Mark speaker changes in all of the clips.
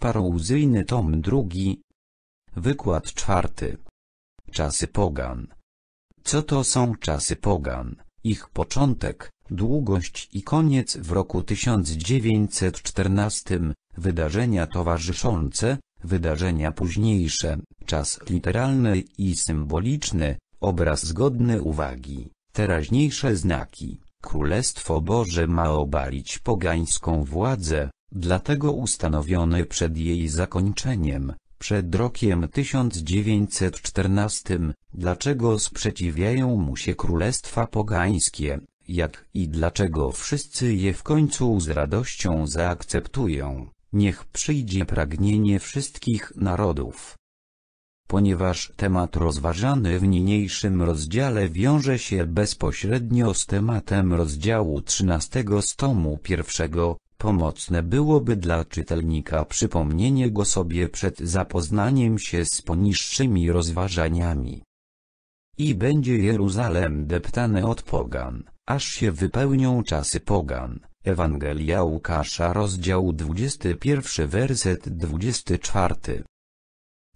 Speaker 1: Parouzyjny tom drugi. Wykład czwarty. Czasy pogan. Co to są czasy pogan? Ich początek, długość i koniec w roku 1914, wydarzenia towarzyszące, wydarzenia późniejsze, czas literalny i symboliczny, obraz zgodny uwagi, teraźniejsze znaki. Królestwo Boże ma obalić pogańską władzę, Dlatego ustanowiony przed jej zakończeniem, przed rokiem 1914, dlaczego sprzeciwiają mu się królestwa pogańskie, jak i dlaczego wszyscy je w końcu z radością zaakceptują, niech przyjdzie pragnienie wszystkich narodów. Ponieważ temat rozważany w niniejszym rozdziale wiąże się bezpośrednio z tematem rozdziału 13 z tomu pierwszego, Pomocne byłoby dla czytelnika przypomnienie go sobie przed zapoznaniem się z poniższymi rozważaniami. I będzie Jeruzalem deptane od pogan, aż się wypełnią czasy pogan. Ewangelia Łukasza rozdział 21 werset 24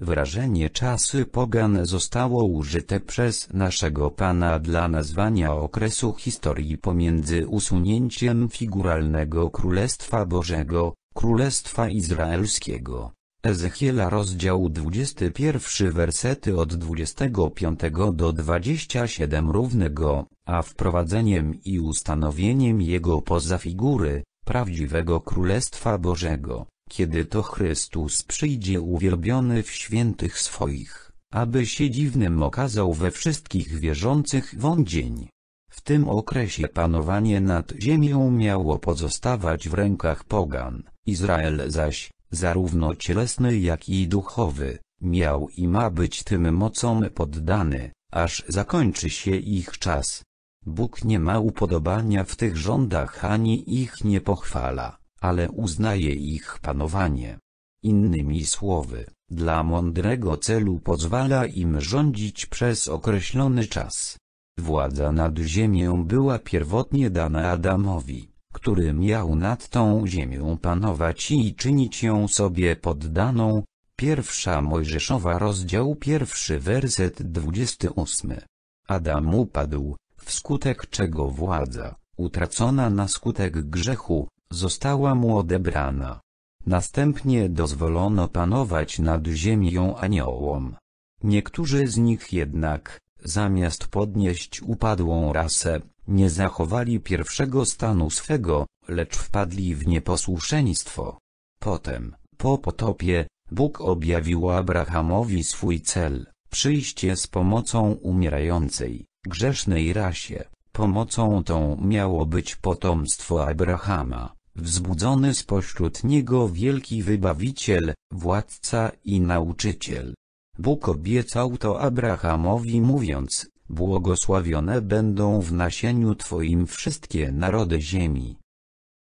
Speaker 1: Wyrażenie czasy pogan zostało użyte przez naszego Pana dla nazwania okresu historii pomiędzy usunięciem figuralnego Królestwa Bożego, Królestwa Izraelskiego. Ezechiela rozdział 21 wersety od 25 do 27 równego, a wprowadzeniem i ustanowieniem jego poza figury, prawdziwego Królestwa Bożego kiedy to Chrystus przyjdzie uwielbiony w świętych swoich, aby się dziwnym okazał we wszystkich wierzących wądzień. W tym okresie panowanie nad ziemią miało pozostawać w rękach pogan, Izrael zaś, zarówno cielesny jak i duchowy, miał i ma być tym mocą poddany, aż zakończy się ich czas. Bóg nie ma upodobania w tych rządach ani ich nie pochwala ale uznaje ich panowanie. Innymi słowy, dla mądrego celu pozwala im rządzić przez określony czas. Władza nad ziemią była pierwotnie dana Adamowi, który miał nad tą ziemią panować i czynić ją sobie poddaną. Pierwsza Mojżeszowa rozdział pierwszy werset 28. Adam upadł, wskutek czego władza, utracona na skutek grzechu, została mu odebrana. Następnie dozwolono panować nad ziemią aniołom. Niektórzy z nich jednak, zamiast podnieść upadłą rasę, nie zachowali pierwszego stanu swego, lecz wpadli w nieposłuszeństwo. Potem, po potopie, Bóg objawił Abrahamowi swój cel, przyjście z pomocą umierającej, grzesznej rasie. Pomocą tą miało być potomstwo Abrahama. Wzbudzony spośród niego wielki wybawiciel, władca i nauczyciel. Bóg obiecał to Abrahamowi mówiąc, błogosławione będą w nasieniu Twoim wszystkie narody ziemi.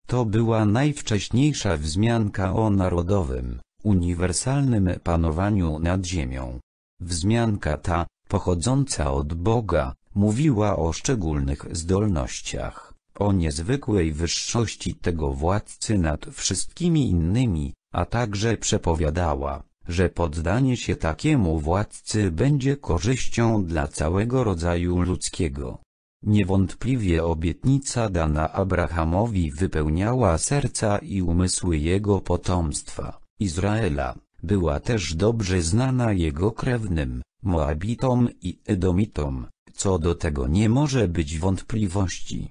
Speaker 1: To była najwcześniejsza wzmianka o narodowym, uniwersalnym panowaniu nad ziemią. Wzmianka ta, pochodząca od Boga, mówiła o szczególnych zdolnościach o niezwykłej wyższości tego władcy nad wszystkimi innymi, a także przepowiadała, że poddanie się takiemu władcy będzie korzyścią dla całego rodzaju ludzkiego. Niewątpliwie obietnica dana Abrahamowi wypełniała serca i umysły jego potomstwa, Izraela, była też dobrze znana jego krewnym, Moabitom i Edomitom, co do tego nie może być wątpliwości.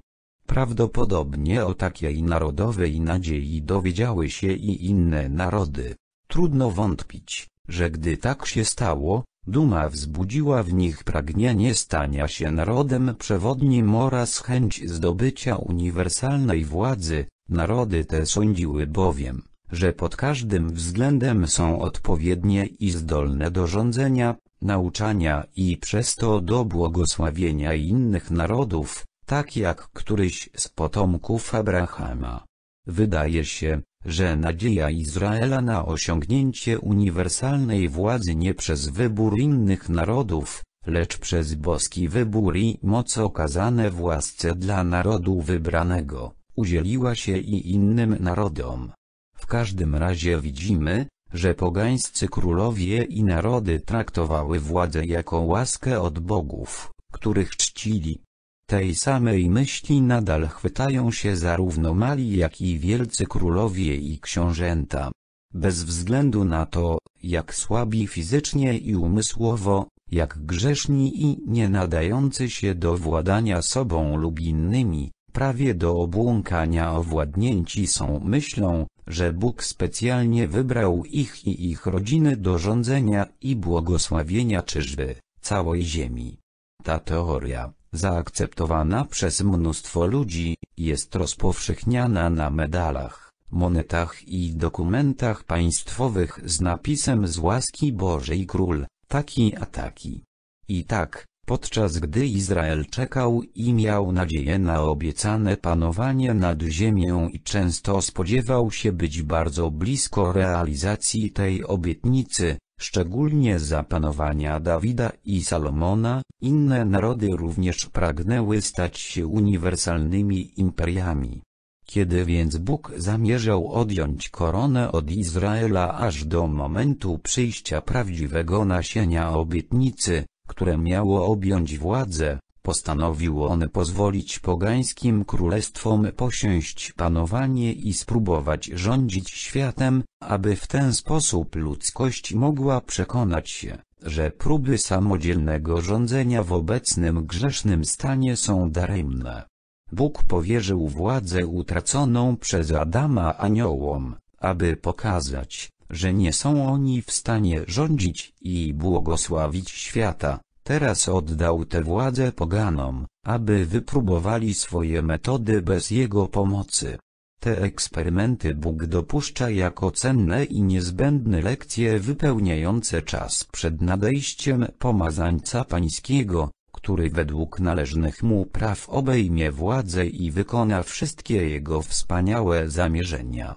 Speaker 1: Prawdopodobnie o takiej narodowej nadziei dowiedziały się i inne narody. Trudno wątpić, że gdy tak się stało, duma wzbudziła w nich pragnienie stania się narodem przewodnim oraz chęć zdobycia uniwersalnej władzy, narody te sądziły bowiem, że pod każdym względem są odpowiednie i zdolne do rządzenia, nauczania i przez to do błogosławienia innych narodów, tak jak któryś z potomków Abrahama. Wydaje się, że nadzieja Izraela na osiągnięcie uniwersalnej władzy nie przez wybór innych narodów, lecz przez boski wybór i moc okazane w łasce dla narodu wybranego, udzieliła się i innym narodom. W każdym razie widzimy, że pogańscy królowie i narody traktowały władzę jako łaskę od bogów, których czcili. Tej samej myśli nadal chwytają się zarówno mali jak i wielcy królowie i książęta. Bez względu na to, jak słabi fizycznie i umysłowo, jak grzeszni i nie nadający się do władania sobą lub innymi, prawie do obłąkania owładnięci są myślą, że Bóg specjalnie wybrał ich i ich rodziny do rządzenia i błogosławienia czyżby całej ziemi. Ta teoria zaakceptowana przez mnóstwo ludzi, jest rozpowszechniana na medalach, monetach i dokumentach państwowych z napisem z łaski Bożej Król, taki a taki. I tak, podczas gdy Izrael czekał i miał nadzieję na obiecane panowanie nad ziemią i często spodziewał się być bardzo blisko realizacji tej obietnicy, szczególnie za panowania Dawida i Salomona, inne narody również pragnęły stać się uniwersalnymi imperiami. Kiedy więc Bóg zamierzał odjąć koronę od Izraela aż do momentu przyjścia prawdziwego nasienia obietnicy, które miało objąć władzę, postanowił on pozwolić pogańskim królestwom posiąść panowanie i spróbować rządzić światem, aby w ten sposób ludzkość mogła przekonać się, że próby samodzielnego rządzenia w obecnym grzesznym stanie są daremne. Bóg powierzył władzę utraconą przez Adama aniołom, aby pokazać, że nie są oni w stanie rządzić i błogosławić świata, Teraz oddał tę władzę poganom, aby wypróbowali swoje metody bez jego pomocy. Te eksperymenty Bóg dopuszcza jako cenne i niezbędne lekcje wypełniające czas przed nadejściem pomazańca pańskiego, który według należnych mu praw obejmie władzę i wykona wszystkie jego wspaniałe zamierzenia.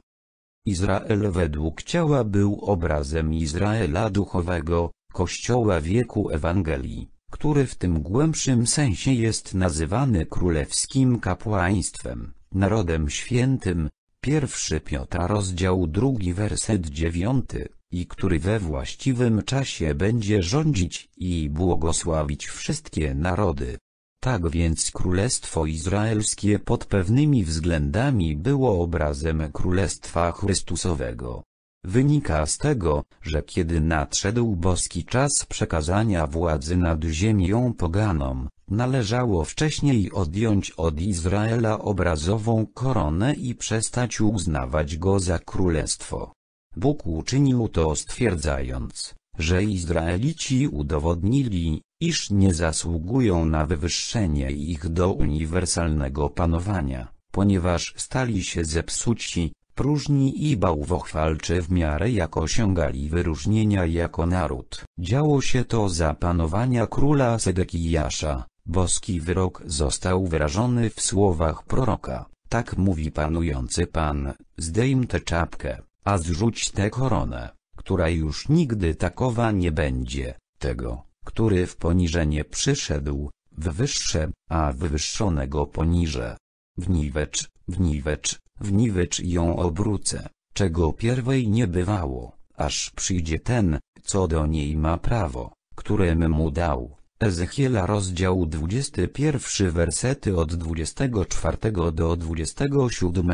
Speaker 1: Izrael według ciała był obrazem Izraela duchowego, Kościoła wieku Ewangelii, który w tym głębszym sensie jest nazywany królewskim kapłaństwem, narodem świętym, 1 Piotra rozdział 2 werset 9, i który we właściwym czasie będzie rządzić i błogosławić wszystkie narody. Tak więc Królestwo Izraelskie pod pewnymi względami było obrazem Królestwa Chrystusowego. Wynika z tego, że kiedy nadszedł boski czas przekazania władzy nad ziemią poganom, należało wcześniej odjąć od Izraela obrazową koronę i przestać uznawać go za królestwo. Bóg uczynił to stwierdzając, że Izraelici udowodnili, iż nie zasługują na wywyższenie ich do uniwersalnego panowania, ponieważ stali się zepsuci, próżni i bałwochwalczy w miarę jak osiągali wyróżnienia jako naród. Działo się to za panowania króla Sedekijasza, boski wyrok został wyrażony w słowach proroka, tak mówi panujący Pan, zdejm tę czapkę, a zrzuć tę koronę, która już nigdy takowa nie będzie, tego, który w poniżenie przyszedł, w wyższe, a wywyższonego poniże. w niwecz wniwecz i ją obrócę, czego pierwej nie bywało, aż przyjdzie ten, co do niej ma prawo, którem mu dał. Ezechiela rozdział 21 wersety od 24 do 27.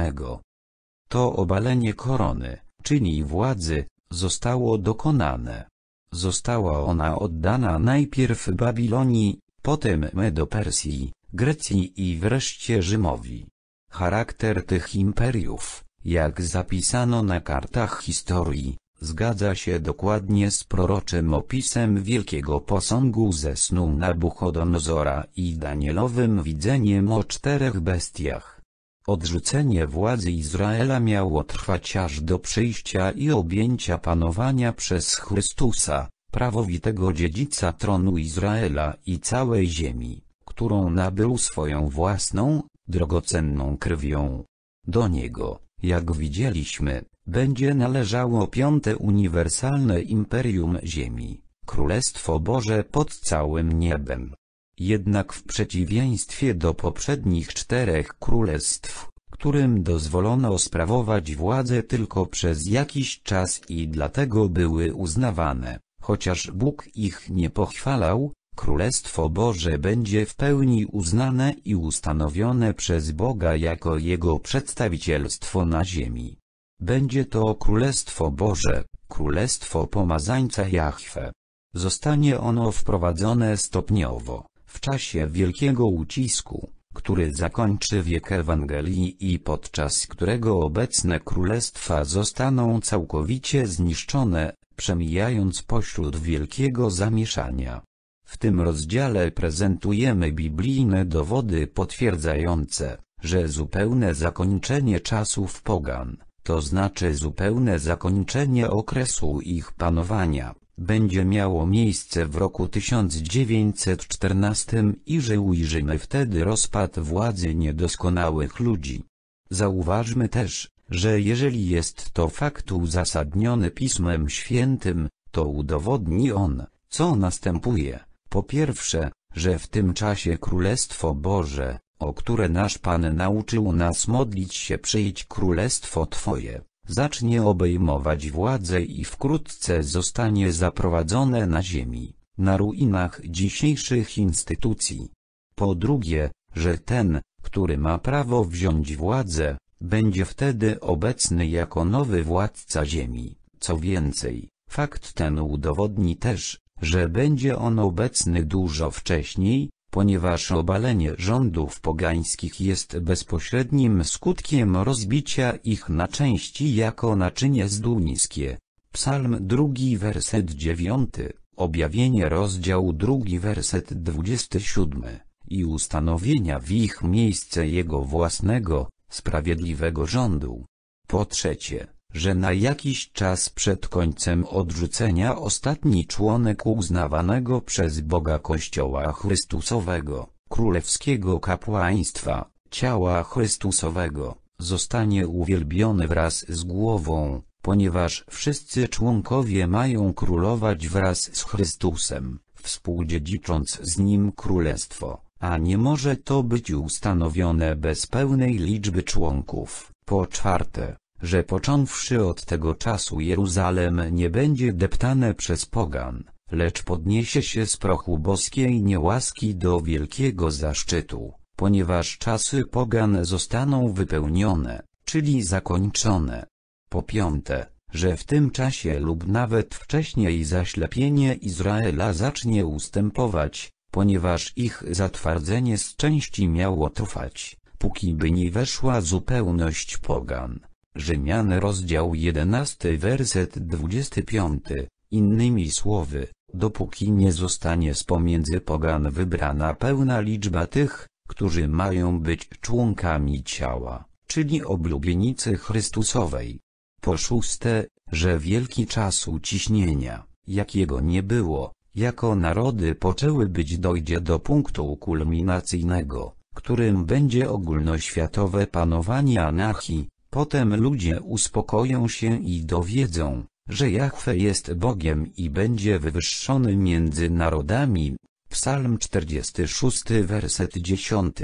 Speaker 1: To obalenie korony, czyni władzy, zostało dokonane. Została ona oddana najpierw Babilonii, potem Medo-Persji, Grecji i wreszcie Rzymowi. Charakter tych imperiów, jak zapisano na kartach historii, zgadza się dokładnie z proroczym opisem Wielkiego Posągu ze snu Nabuchodonozora i Danielowym widzeniem o czterech bestiach. Odrzucenie władzy Izraela miało trwać aż do przyjścia i objęcia panowania przez Chrystusa, prawowitego dziedzica tronu Izraela i całej ziemi, którą nabył swoją własną, drogocenną krwią. Do niego, jak widzieliśmy, będzie należało piąte uniwersalne imperium ziemi, Królestwo Boże pod całym niebem. Jednak w przeciwieństwie do poprzednich czterech królestw, którym dozwolono sprawować władzę tylko przez jakiś czas i dlatego były uznawane, chociaż Bóg ich nie pochwalał, Królestwo Boże będzie w pełni uznane i ustanowione przez Boga jako Jego przedstawicielstwo na ziemi. Będzie to Królestwo Boże, Królestwo Pomazańca Jahwe. Zostanie ono wprowadzone stopniowo, w czasie wielkiego ucisku, który zakończy wiek Ewangelii i podczas którego obecne królestwa zostaną całkowicie zniszczone, przemijając pośród wielkiego zamieszania. W tym rozdziale prezentujemy biblijne dowody potwierdzające, że zupełne zakończenie czasów pogan, to znaczy zupełne zakończenie okresu ich panowania, będzie miało miejsce w roku 1914 i że ujrzymy wtedy rozpad władzy niedoskonałych ludzi. Zauważmy też, że jeżeli jest to fakt uzasadniony Pismem Świętym, to udowodni on, co następuje. Po pierwsze, że w tym czasie Królestwo Boże, o które nasz Pan nauczył nas modlić się przyjdź Królestwo Twoje, zacznie obejmować władzę i wkrótce zostanie zaprowadzone na ziemi, na ruinach dzisiejszych instytucji. Po drugie, że ten, który ma prawo wziąć władzę, będzie wtedy obecny jako nowy władca ziemi. Co więcej, fakt ten udowodni też, że będzie on obecny dużo wcześniej, ponieważ obalenie rządów pogańskich jest bezpośrednim skutkiem rozbicia ich na części jako naczynie zduńskie. Psalm 2 werset 9, objawienie rozdział 2 werset 27 i ustanowienia w ich miejsce jego własnego, sprawiedliwego rządu. Po trzecie, że na jakiś czas przed końcem odrzucenia ostatni członek uznawanego przez Boga Kościoła Chrystusowego, królewskiego kapłaństwa, ciała Chrystusowego, zostanie uwielbiony wraz z głową, ponieważ wszyscy członkowie mają królować wraz z Chrystusem, współdziedzicząc z Nim królestwo, a nie może to być ustanowione bez pełnej liczby członków. Po czwarte, że począwszy od tego czasu Jeruzalem nie będzie deptane przez pogan, lecz podniesie się z prochu boskiej niełaski do wielkiego zaszczytu, ponieważ czasy pogan zostaną wypełnione, czyli zakończone. Po piąte, że w tym czasie lub nawet wcześniej zaślepienie Izraela zacznie ustępować, ponieważ ich zatwardzenie z części miało trwać, póki by nie weszła zupełność pogan. Rzymian rozdział 11 werset 25, innymi słowy, dopóki nie zostanie z pomiędzy pogan wybrana pełna liczba tych, którzy mają być członkami ciała, czyli oblubienicy Chrystusowej. Po szóste, że wielki czas uciśnienia, jakiego nie było, jako narody poczęły być dojdzie do punktu kulminacyjnego, którym będzie ogólnoświatowe panowanie anarchii, Potem ludzie uspokoją się i dowiedzą, że Jahwe jest Bogiem i będzie wywyższony między narodami. Psalm 46 werset 10.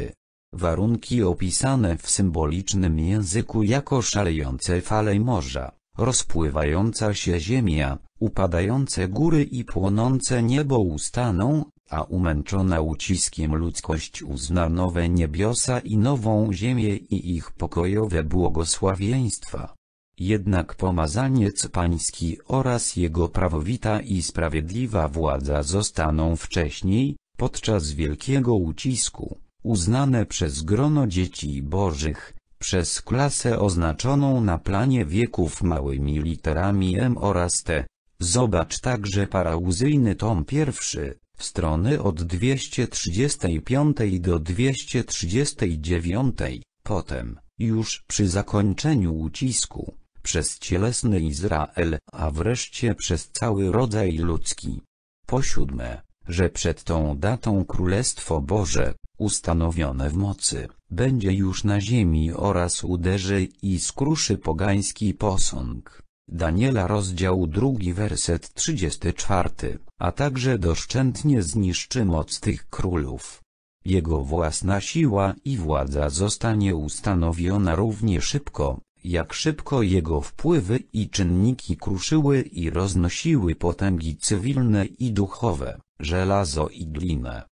Speaker 1: Warunki opisane w symbolicznym języku jako szalejące fale morza, rozpływająca się ziemia, upadające góry i płonące niebo ustaną, a umęczona uciskiem ludzkość uzna nowe niebiosa i nową ziemię i ich pokojowe błogosławieństwa. Jednak pomazaniec pański oraz jego prawowita i sprawiedliwa władza zostaną wcześniej, podczas wielkiego ucisku, uznane przez grono dzieci bożych, przez klasę oznaczoną na planie wieków małymi literami M oraz T. Zobacz także parauzyjny tom pierwszy. Strony od 235 do 239, potem, już przy zakończeniu ucisku, przez cielesny Izrael, a wreszcie przez cały rodzaj ludzki. Po siódme, że przed tą datą Królestwo Boże, ustanowione w mocy, będzie już na ziemi oraz uderzy i skruszy pogański posąg. Daniela rozdział 2 werset 34, a także doszczętnie zniszczy moc tych królów. Jego własna siła i władza zostanie ustanowiona równie szybko, jak szybko jego wpływy i czynniki kruszyły i roznosiły potęgi cywilne i duchowe, żelazo i glinę.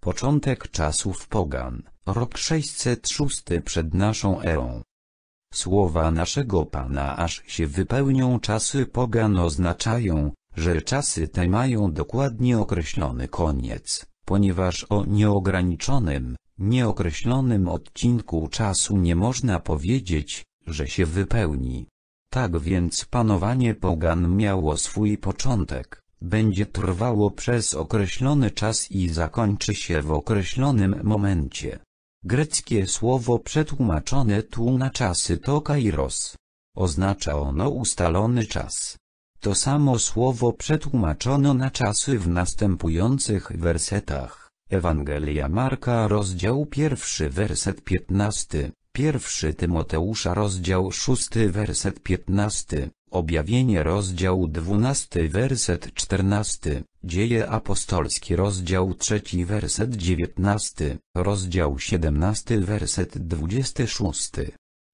Speaker 1: Początek czasów pogan, rok 606 przed naszą erą. Słowa naszego Pana aż się wypełnią czasy pogan oznaczają, że czasy te mają dokładnie określony koniec, ponieważ o nieograniczonym, nieokreślonym odcinku czasu nie można powiedzieć, że się wypełni. Tak więc panowanie pogan miało swój początek, będzie trwało przez określony czas i zakończy się w określonym momencie. Greckie słowo przetłumaczone tu na czasy to kairos. Oznacza ono ustalony czas. To samo słowo przetłumaczono na czasy w następujących wersetach. Ewangelia Marka rozdział pierwszy werset piętnasty, pierwszy Tymoteusza rozdział szósty werset piętnasty, Objawienie rozdział 12 werset 14, Dzieje apostolskie rozdział 3 werset 19, rozdział 17 werset 26.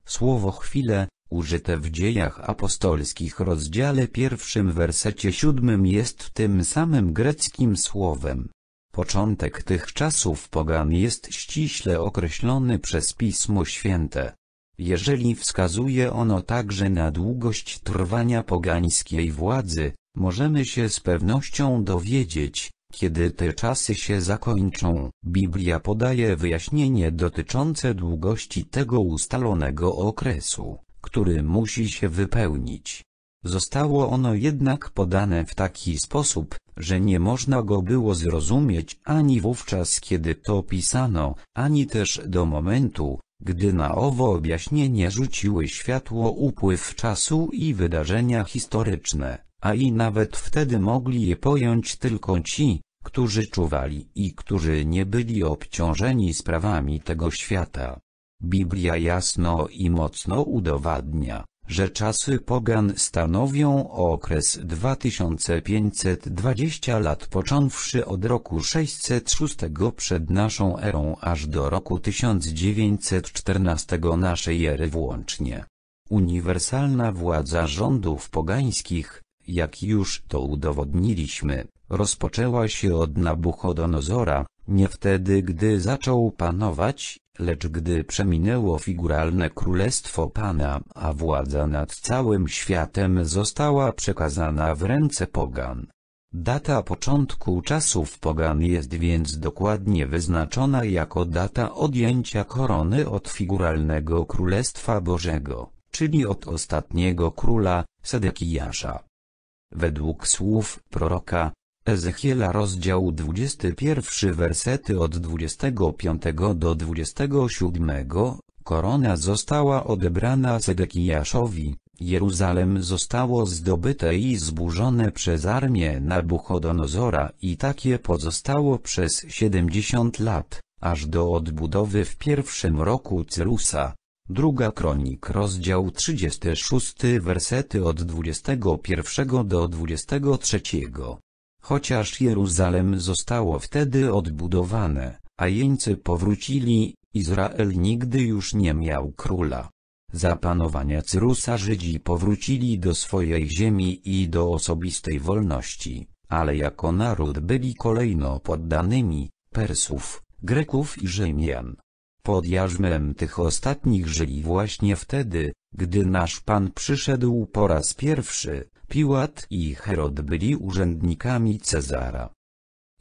Speaker 1: Słowo chwile, użyte w dziejach apostolskich rozdziale pierwszym wersecie siódmym jest tym samym greckim słowem. Początek tych czasów pogan jest ściśle określony przez Pismo Święte. Jeżeli wskazuje ono także na długość trwania pogańskiej władzy, możemy się z pewnością dowiedzieć, kiedy te czasy się zakończą. Biblia podaje wyjaśnienie dotyczące długości tego ustalonego okresu, który musi się wypełnić. Zostało ono jednak podane w taki sposób, że nie można go było zrozumieć ani wówczas kiedy to pisano, ani też do momentu, gdy na owo objaśnienie rzuciły światło upływ czasu i wydarzenia historyczne, a i nawet wtedy mogli je pojąć tylko ci, którzy czuwali i którzy nie byli obciążeni sprawami tego świata. Biblia jasno i mocno udowadnia, że czasy pogan stanowią okres 2520 lat począwszy od roku 606 przed naszą erą aż do roku 1914 naszej ery włącznie. Uniwersalna władza rządów pogańskich, jak już to udowodniliśmy, rozpoczęła się od Nabuchodonozora, nie wtedy gdy zaczął panować, Lecz gdy przeminęło figuralne królestwo Pana, a władza nad całym światem została przekazana w ręce pogan. Data początku czasów pogan jest więc dokładnie wyznaczona jako data odjęcia korony od figuralnego Królestwa Bożego, czyli od ostatniego króla, Sedekijasza. Według słów proroka, Ezechiela rozdział 21 wersety od 25 do 27, korona została odebrana Sedekijaszowi, Jeruzalem zostało zdobyte i zburzone przez armię Nabuchodonozora i takie pozostało przez 70 lat, aż do odbudowy w pierwszym roku Cyrusa. Druga Kronik rozdział 36 wersety od 21 do 23 Chociaż Jeruzalem zostało wtedy odbudowane, a jeńcy powrócili, Izrael nigdy już nie miał króla. Za panowania Cyrusa Żydzi powrócili do swojej ziemi i do osobistej wolności, ale jako naród byli kolejno poddanymi Persów, Greków i Rzymian. Pod jarzmem tych ostatnich żyli właśnie wtedy, gdy nasz Pan przyszedł po raz pierwszy, Piłat i Herod byli urzędnikami Cezara.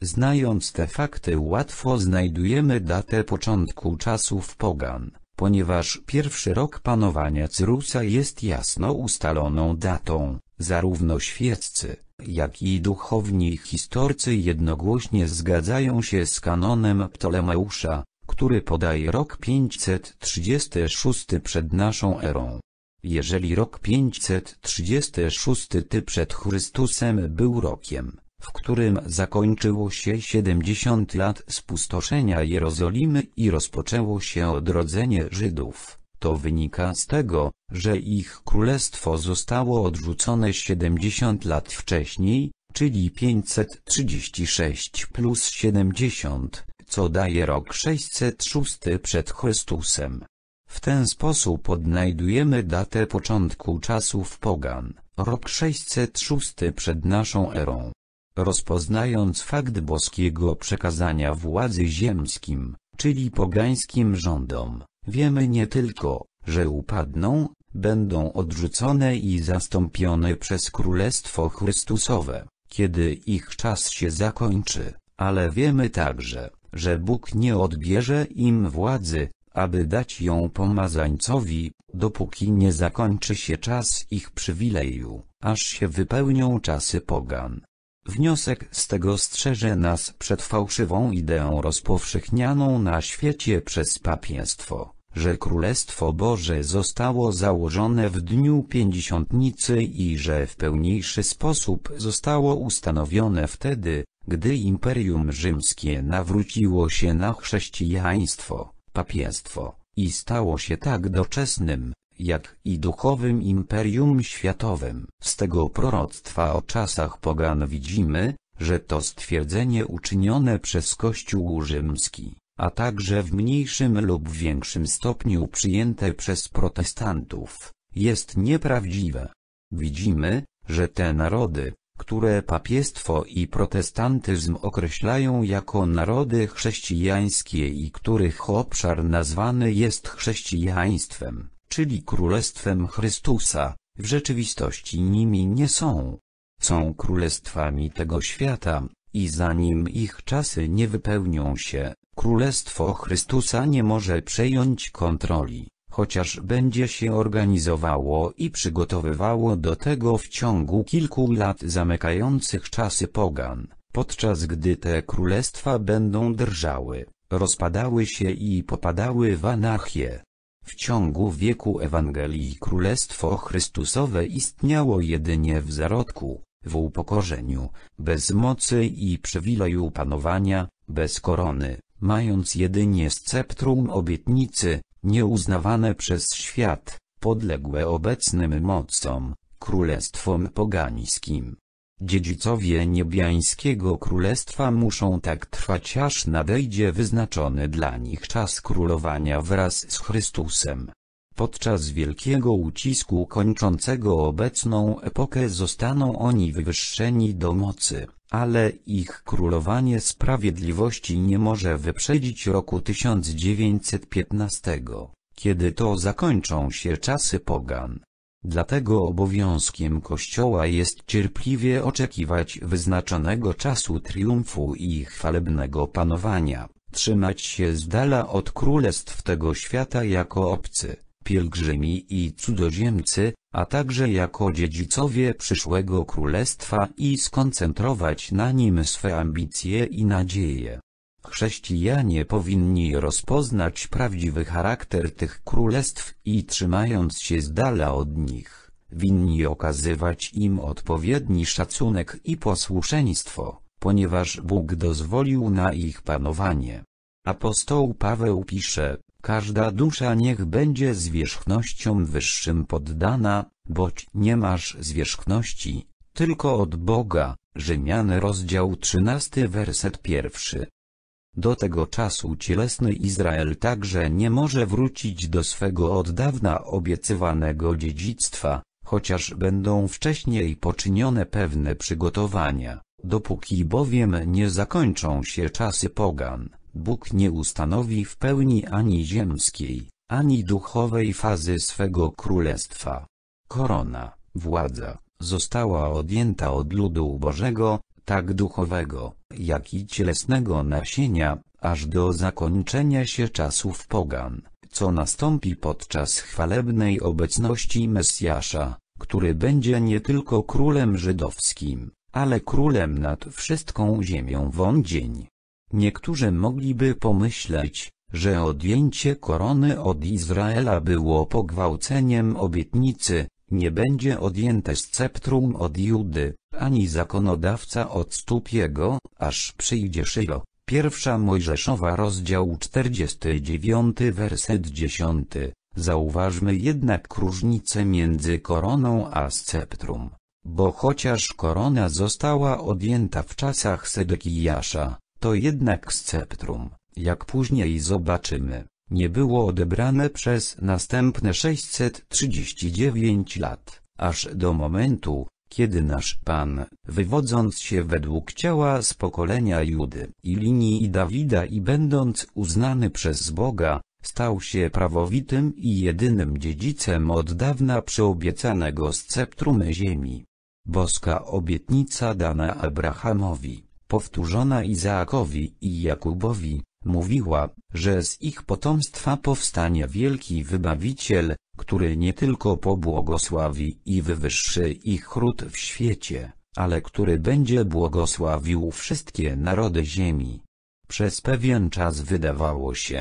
Speaker 1: Znając te fakty łatwo znajdujemy datę początku czasów pogan, ponieważ pierwszy rok panowania Cyrusa jest jasno ustaloną datą, zarówno świeccy, jak i duchowni historcy jednogłośnie zgadzają się z kanonem Ptolemeusza, który podaje rok 536 przed naszą erą. Jeżeli rok 536 ty przed Chrystusem był rokiem, w którym zakończyło się 70 lat spustoszenia Jerozolimy i rozpoczęło się odrodzenie Żydów, to wynika z tego, że ich królestwo zostało odrzucone 70 lat wcześniej, czyli 536 plus 70, co daje rok 606 przed Chrystusem. W ten sposób odnajdujemy datę początku czasów pogan, rok 606 przed naszą erą. Rozpoznając fakt boskiego przekazania władzy ziemskim, czyli pogańskim rządom, wiemy nie tylko, że upadną, będą odrzucone i zastąpione przez Królestwo Chrystusowe, kiedy ich czas się zakończy, ale wiemy także, że Bóg nie odbierze im władzy, aby dać ją pomazańcowi, dopóki nie zakończy się czas ich przywileju, aż się wypełnią czasy pogan. Wniosek z tego strzeże nas przed fałszywą ideą rozpowszechnianą na świecie przez papieństwo, że Królestwo Boże zostało założone w dniu Pięćdziesiątnicy i że w pełniejszy sposób zostało ustanowione wtedy, gdy Imperium Rzymskie nawróciło się na chrześcijaństwo papiestwo, i stało się tak doczesnym, jak i duchowym imperium światowym. Z tego proroctwa o czasach pogan widzimy, że to stwierdzenie uczynione przez Kościół rzymski, a także w mniejszym lub większym stopniu przyjęte przez protestantów, jest nieprawdziwe. Widzimy, że te narody, które papiestwo i protestantyzm określają jako narody chrześcijańskie i których obszar nazwany jest chrześcijaństwem, czyli Królestwem Chrystusa, w rzeczywistości nimi nie są. Są królestwami tego świata, i zanim ich czasy nie wypełnią się, Królestwo Chrystusa nie może przejąć kontroli chociaż będzie się organizowało i przygotowywało do tego w ciągu kilku lat zamykających czasy pogan, podczas gdy te królestwa będą drżały, rozpadały się i popadały w anarchię. W ciągu wieku Ewangelii Królestwo Chrystusowe istniało jedynie w zarodku, w upokorzeniu, bez mocy i przywileju panowania, bez korony, mając jedynie sceptrum obietnicy, nieuznawane przez świat, podległe obecnym mocom, królestwom pogańskim. Dziedzicowie niebiańskiego królestwa muszą tak trwać aż nadejdzie wyznaczony dla nich czas królowania wraz z Chrystusem. Podczas wielkiego ucisku kończącego obecną epokę zostaną oni wywyższeni do mocy ale ich królowanie sprawiedliwości nie może wyprzedzić roku 1915, kiedy to zakończą się czasy pogan. Dlatego obowiązkiem Kościoła jest cierpliwie oczekiwać wyznaczonego czasu triumfu i chwalebnego panowania, trzymać się z dala od królestw tego świata jako obcy pielgrzymi i cudzoziemcy, a także jako dziedzicowie przyszłego królestwa i skoncentrować na nim swe ambicje i nadzieje. Chrześcijanie powinni rozpoznać prawdziwy charakter tych królestw i trzymając się z dala od nich, winni okazywać im odpowiedni szacunek i posłuszeństwo, ponieważ Bóg dozwolił na ich panowanie. Apostoł Paweł pisze, Każda dusza niech będzie zwierzchnościom wyższym poddana, boć nie masz zwierzchności, tylko od Boga, Rzymian rozdział 13 werset pierwszy. Do tego czasu cielesny Izrael także nie może wrócić do swego od dawna obiecywanego dziedzictwa, chociaż będą wcześniej poczynione pewne przygotowania, dopóki bowiem nie zakończą się czasy pogan. Bóg nie ustanowi w pełni ani ziemskiej, ani duchowej fazy swego królestwa. Korona, władza, została odjęta od ludu Bożego, tak duchowego, jak i cielesnego nasienia, aż do zakończenia się czasów pogan, co nastąpi podczas chwalebnej obecności Mesjasza, który będzie nie tylko królem żydowskim, ale królem nad wszystką ziemią w on dzień. Niektórzy mogliby pomyśleć, że odjęcie korony od Izraela było pogwałceniem obietnicy, nie będzie odjęte sceptrum od Judy, ani zakonodawca od stóp jego, aż przyjdzie szyjo. Pierwsza Mojżeszowa rozdział 49 werset 10. Zauważmy jednak różnicę między koroną a sceptrum. Bo chociaż korona została odjęta w czasach Sedekijasza, to jednak sceptrum, jak później zobaczymy, nie było odebrane przez następne 639 lat, aż do momentu, kiedy nasz Pan, wywodząc się według ciała z pokolenia Judy i linii Dawida i będąc uznany przez Boga, stał się prawowitym i jedynym dziedzicem od dawna przyobiecanego sceptrum ziemi. Boska obietnica dana Abrahamowi powtórzona Izaakowi i Jakubowi, mówiła, że z ich potomstwa powstanie wielki Wybawiciel, który nie tylko pobłogosławi i wywyższy ich ród w świecie, ale który będzie błogosławił wszystkie narody ziemi. Przez pewien czas wydawało się,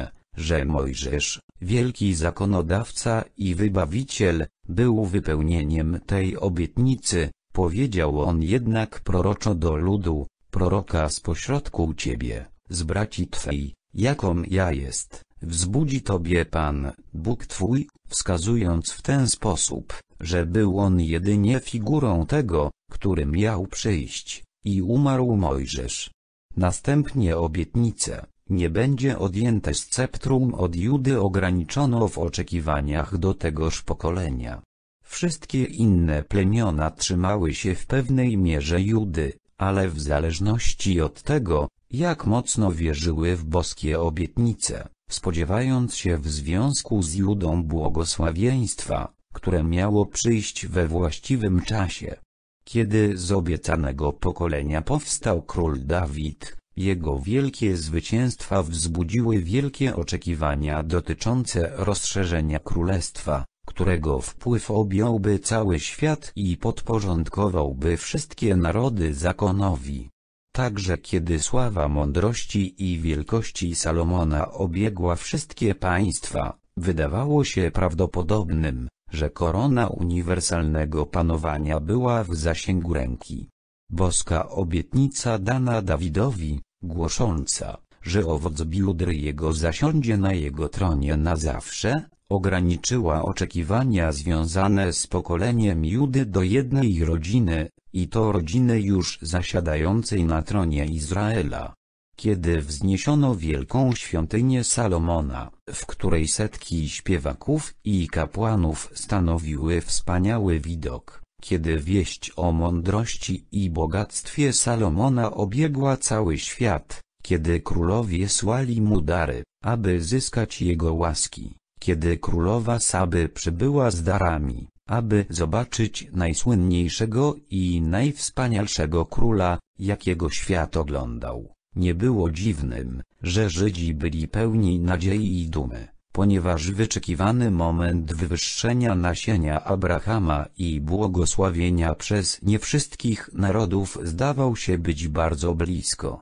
Speaker 1: że Mojżesz, wielki zakonodawca i wybawiciel, był wypełnieniem tej obietnicy, powiedział on jednak proroczo do ludu, proroka spośrodku ciebie, z braci twej, jaką ja jest, wzbudzi tobie Pan, Bóg twój, wskazując w ten sposób, że był on jedynie figurą tego, który miał przyjść, i umarł Mojżesz. Następnie obietnice, nie będzie odjęte sceptrum od Judy ograniczono w oczekiwaniach do tegoż pokolenia. Wszystkie inne plemiona trzymały się w pewnej mierze Judy, ale w zależności od tego, jak mocno wierzyły w boskie obietnice, spodziewając się w związku z Judą błogosławieństwa, które miało przyjść we właściwym czasie. Kiedy z obiecanego pokolenia powstał król Dawid, jego wielkie zwycięstwa wzbudziły wielkie oczekiwania dotyczące rozszerzenia królestwa którego wpływ objąłby cały świat i podporządkowałby wszystkie narody zakonowi. Także kiedy sława mądrości i wielkości Salomona obiegła wszystkie państwa, wydawało się prawdopodobnym, że korona uniwersalnego panowania była w zasięgu ręki. Boska obietnica dana Dawidowi, głosząca, że owoc biudry jego zasiądzie na jego tronie na zawsze, Ograniczyła oczekiwania związane z pokoleniem Judy do jednej rodziny, i to rodziny już zasiadającej na tronie Izraela. Kiedy wzniesiono wielką świątynię Salomona, w której setki śpiewaków i kapłanów stanowiły wspaniały widok, kiedy wieść o mądrości i bogactwie Salomona obiegła cały świat, kiedy królowie słali mu dary, aby zyskać jego łaski, kiedy królowa Saby przybyła z darami, aby zobaczyć najsłynniejszego i najwspanialszego króla, jakiego świat oglądał, nie było dziwnym, że Żydzi byli pełni nadziei i dumy, ponieważ wyczekiwany moment wywyższenia nasienia Abrahama i błogosławienia przez nie wszystkich narodów zdawał się być bardzo blisko.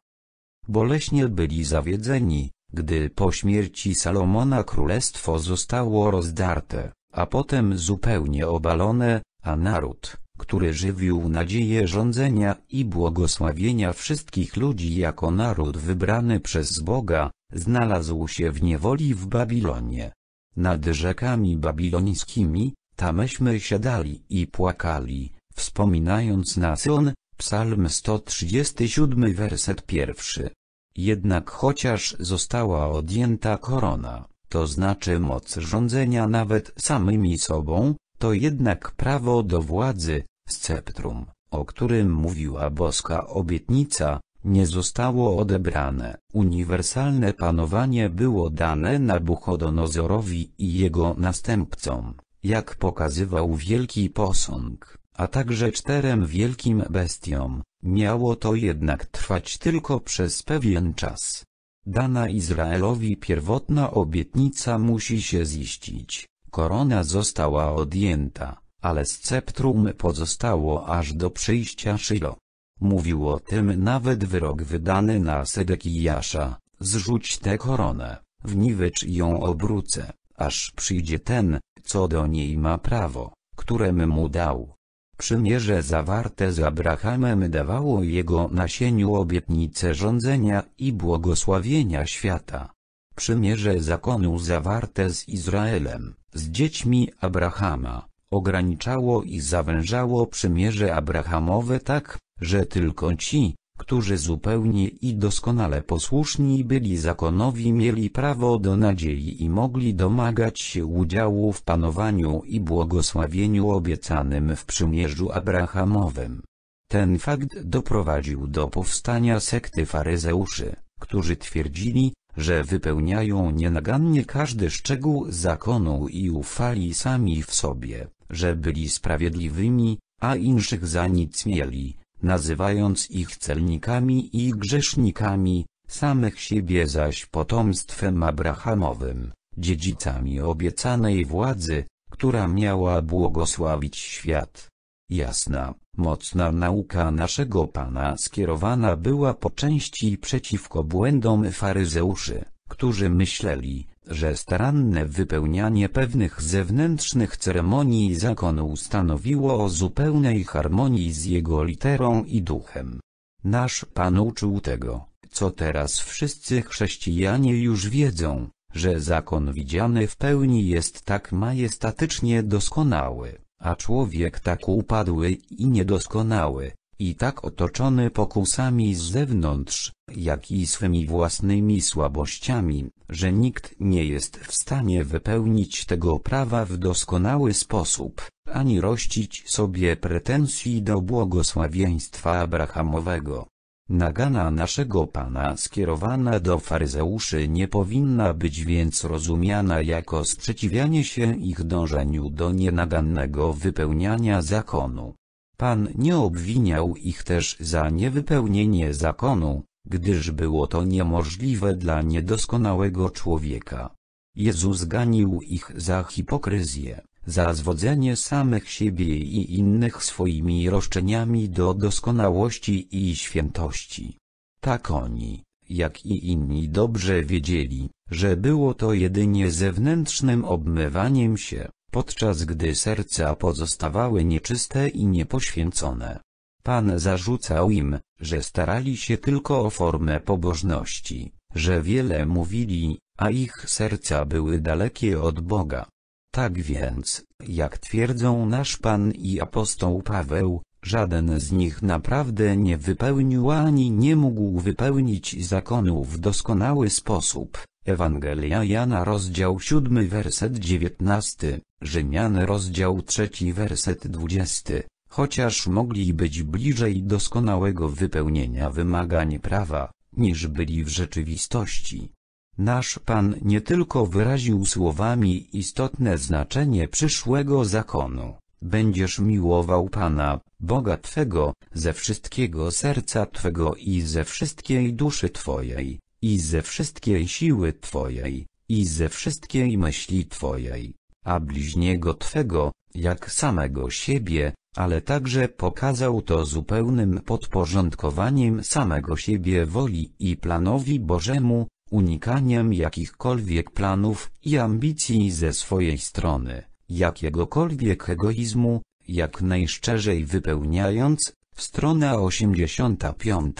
Speaker 1: Boleśnie byli zawiedzeni, gdy po śmierci Salomona królestwo zostało rozdarte, a potem zupełnie obalone, a naród, który żywił nadzieję rządzenia i błogosławienia wszystkich ludzi jako naród wybrany przez Boga, znalazł się w niewoli w Babilonie. Nad rzekami babilońskimi, tameśmy siadali i płakali, wspominając na Sion, psalm 137 werset pierwszy. Jednak chociaż została odjęta korona, to znaczy moc rządzenia nawet samymi sobą, to jednak prawo do władzy, sceptrum, o którym mówiła boska obietnica, nie zostało odebrane. Uniwersalne panowanie było dane Nabuchodonozorowi i jego następcom, jak pokazywał wielki posąg, a także czterem wielkim bestiom, Miało to jednak trwać tylko przez pewien czas. Dana Izraelowi pierwotna obietnica musi się ziścić, korona została odjęta, ale sceptrum pozostało aż do przyjścia Szylo. Mówił o tym nawet wyrok wydany na Sedekijasza, zrzuć tę koronę, wniwecz ją obrócę, aż przyjdzie ten, co do niej ma prawo, którem mu dał. Przymierze zawarte z Abrahamem dawało jego nasieniu obietnicę rządzenia i błogosławienia świata. Przymierze zakonu zawarte z Izraelem, z dziećmi Abrahama, ograniczało i zawężało przymierze abrahamowe tak, że tylko ci, którzy zupełnie i doskonale posłuszni byli zakonowi mieli prawo do nadziei i mogli domagać się udziału w panowaniu i błogosławieniu obiecanym w przymierzu abrahamowym. Ten fakt doprowadził do powstania sekty faryzeuszy, którzy twierdzili, że wypełniają nienagannie każdy szczegół zakonu i ufali sami w sobie, że byli sprawiedliwymi, a inszych za nic mieli nazywając ich celnikami i grzesznikami, samych siebie zaś potomstwem Abrahamowym, dziedzicami obiecanej władzy, która miała błogosławić świat. Jasna, mocna nauka naszego Pana skierowana była po części przeciwko błędom faryzeuszy, którzy myśleli, że staranne wypełnianie pewnych zewnętrznych ceremonii zakonu stanowiło o zupełnej harmonii z jego literą i duchem. Nasz Pan uczył tego, co teraz wszyscy chrześcijanie już wiedzą, że zakon widziany w pełni jest tak majestatycznie doskonały, a człowiek tak upadły i niedoskonały, i tak otoczony pokusami z zewnątrz, jak i swymi własnymi słabościami, że nikt nie jest w stanie wypełnić tego prawa w doskonały sposób, ani rościć sobie pretensji do błogosławieństwa Abrahamowego. Nagana naszego Pana skierowana do faryzeuszy nie powinna być więc rozumiana jako sprzeciwianie się ich dążeniu do nienagannego wypełniania zakonu. Pan nie obwiniał ich też za niewypełnienie zakonu, gdyż było to niemożliwe dla niedoskonałego człowieka. Jezus ganił ich za hipokryzję, za zwodzenie samych siebie i innych swoimi roszczeniami do doskonałości i świętości. Tak oni, jak i inni dobrze wiedzieli, że było to jedynie zewnętrznym obmywaniem się, podczas gdy serca pozostawały nieczyste i niepoświęcone. Pan zarzucał im, że starali się tylko o formę pobożności, że wiele mówili, a ich serca były dalekie od Boga. Tak więc, jak twierdzą nasz Pan i apostoł Paweł, żaden z nich naprawdę nie wypełnił ani nie mógł wypełnić zakonu w doskonały sposób, Ewangelia Jana rozdział 7 werset 19, Rzymian rozdział 3 werset 20. Chociaż mogli być bliżej doskonałego wypełnienia wymagań prawa, niż byli w rzeczywistości. Nasz Pan nie tylko wyraził słowami istotne znaczenie przyszłego zakonu, będziesz miłował Pana, Boga Twego, ze wszystkiego serca Twego i ze wszystkiej duszy Twojej, i ze wszystkiej siły Twojej, i ze wszystkiej myśli Twojej, a bliźniego Twego, jak samego siebie, ale także pokazał to zupełnym podporządkowaniem samego siebie woli i planowi Bożemu, unikaniem jakichkolwiek planów i ambicji ze swojej strony, jakiegokolwiek egoizmu, jak najszczerzej wypełniając, strona 85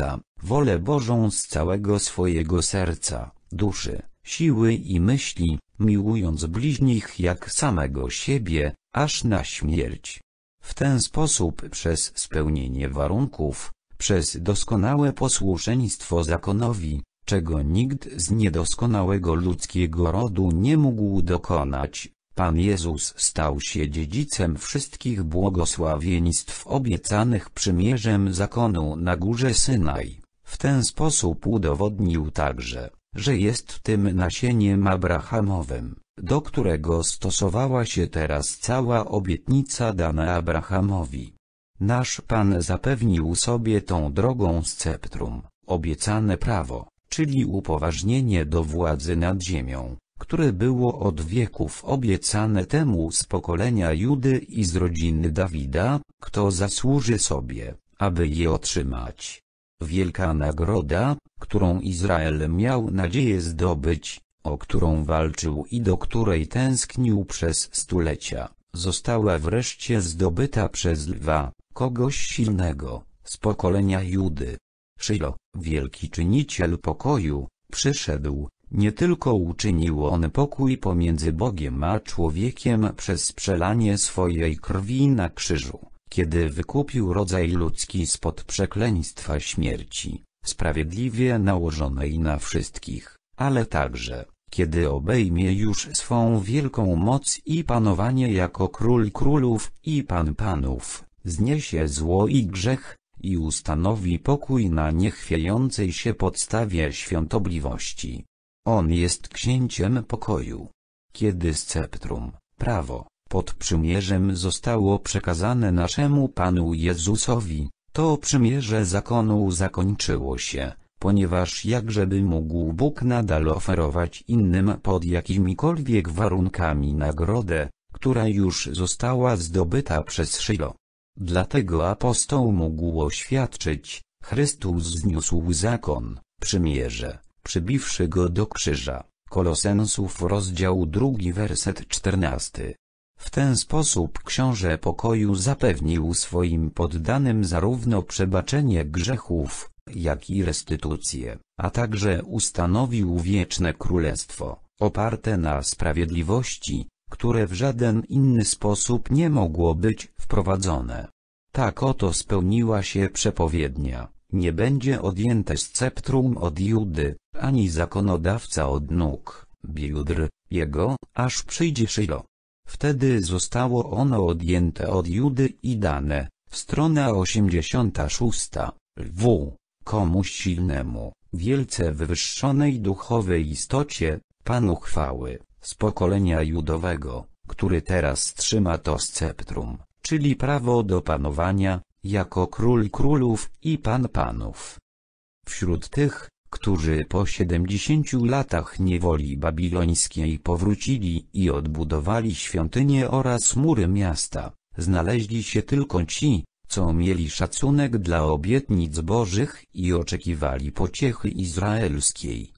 Speaker 1: wolę Bożą z całego swojego serca, duszy, siły i myśli, miłując bliźnich jak samego siebie, aż na śmierć. W ten sposób przez spełnienie warunków, przez doskonałe posłuszeństwo zakonowi, czego nikt z niedoskonałego ludzkiego rodu nie mógł dokonać, Pan Jezus stał się dziedzicem wszystkich błogosławieństw obiecanych przymierzem zakonu na górze Synaj. W ten sposób udowodnił także, że jest tym nasieniem abrahamowym, do którego stosowała się teraz cała obietnica dana Abrahamowi. Nasz Pan zapewnił sobie tą drogą sceptrum, obiecane prawo, czyli upoważnienie do władzy nad ziemią, które było od wieków obiecane temu z pokolenia Judy i z rodziny Dawida, kto zasłuży sobie, aby je otrzymać. Wielka nagroda, którą Izrael miał nadzieję zdobyć, o którą walczył i do której tęsknił przez stulecia, została wreszcie zdobyta przez lwa, kogoś silnego, z pokolenia Judy. Szylo, wielki czyniciel pokoju, przyszedł, nie tylko uczynił on pokój pomiędzy Bogiem a człowiekiem przez przelanie swojej krwi na krzyżu, kiedy wykupił rodzaj ludzki spod przekleństwa śmierci, sprawiedliwie nałożonej na wszystkich, ale także, kiedy obejmie już swą wielką moc i panowanie jako król królów i pan panów, zniesie zło i grzech, i ustanowi pokój na niechwiejącej się podstawie świątobliwości. On jest księciem pokoju. Kiedy sceptrum, prawo, pod przymierzem zostało przekazane naszemu Panu Jezusowi, to przymierze zakonu zakończyło się, ponieważ jakżeby mógł Bóg nadal oferować innym pod jakimikolwiek warunkami nagrodę, która już została zdobyta przez Szylo. Dlatego apostoł mógł oświadczyć, Chrystus zniósł zakon, przymierze, przybiwszy go do krzyża. Kolosensów rozdział 2 werset 14. W ten sposób książę pokoju zapewnił swoim poddanym zarówno przebaczenie grzechów, jak i restytucję, a także ustanowił wieczne królestwo, oparte na sprawiedliwości, które w żaden inny sposób nie mogło być wprowadzone. Tak oto spełniła się przepowiednia, nie będzie odjęte sceptrum od Judy, ani zakonodawca od nóg, Biudr, jego, aż przyjdzie Szylo. Wtedy zostało ono odjęte od Judy i dane, strona 86, w, komuś silnemu, wielce wywyższonej duchowej istocie, Panu chwały, z pokolenia judowego, który teraz trzyma to sceptrum, czyli prawo do panowania, jako król królów i pan panów. Wśród tych, którzy po siedemdziesięciu latach niewoli babilońskiej powrócili i odbudowali świątynie oraz mury miasta, znaleźli się tylko ci, co mieli szacunek dla obietnic bożych i oczekiwali pociechy izraelskiej.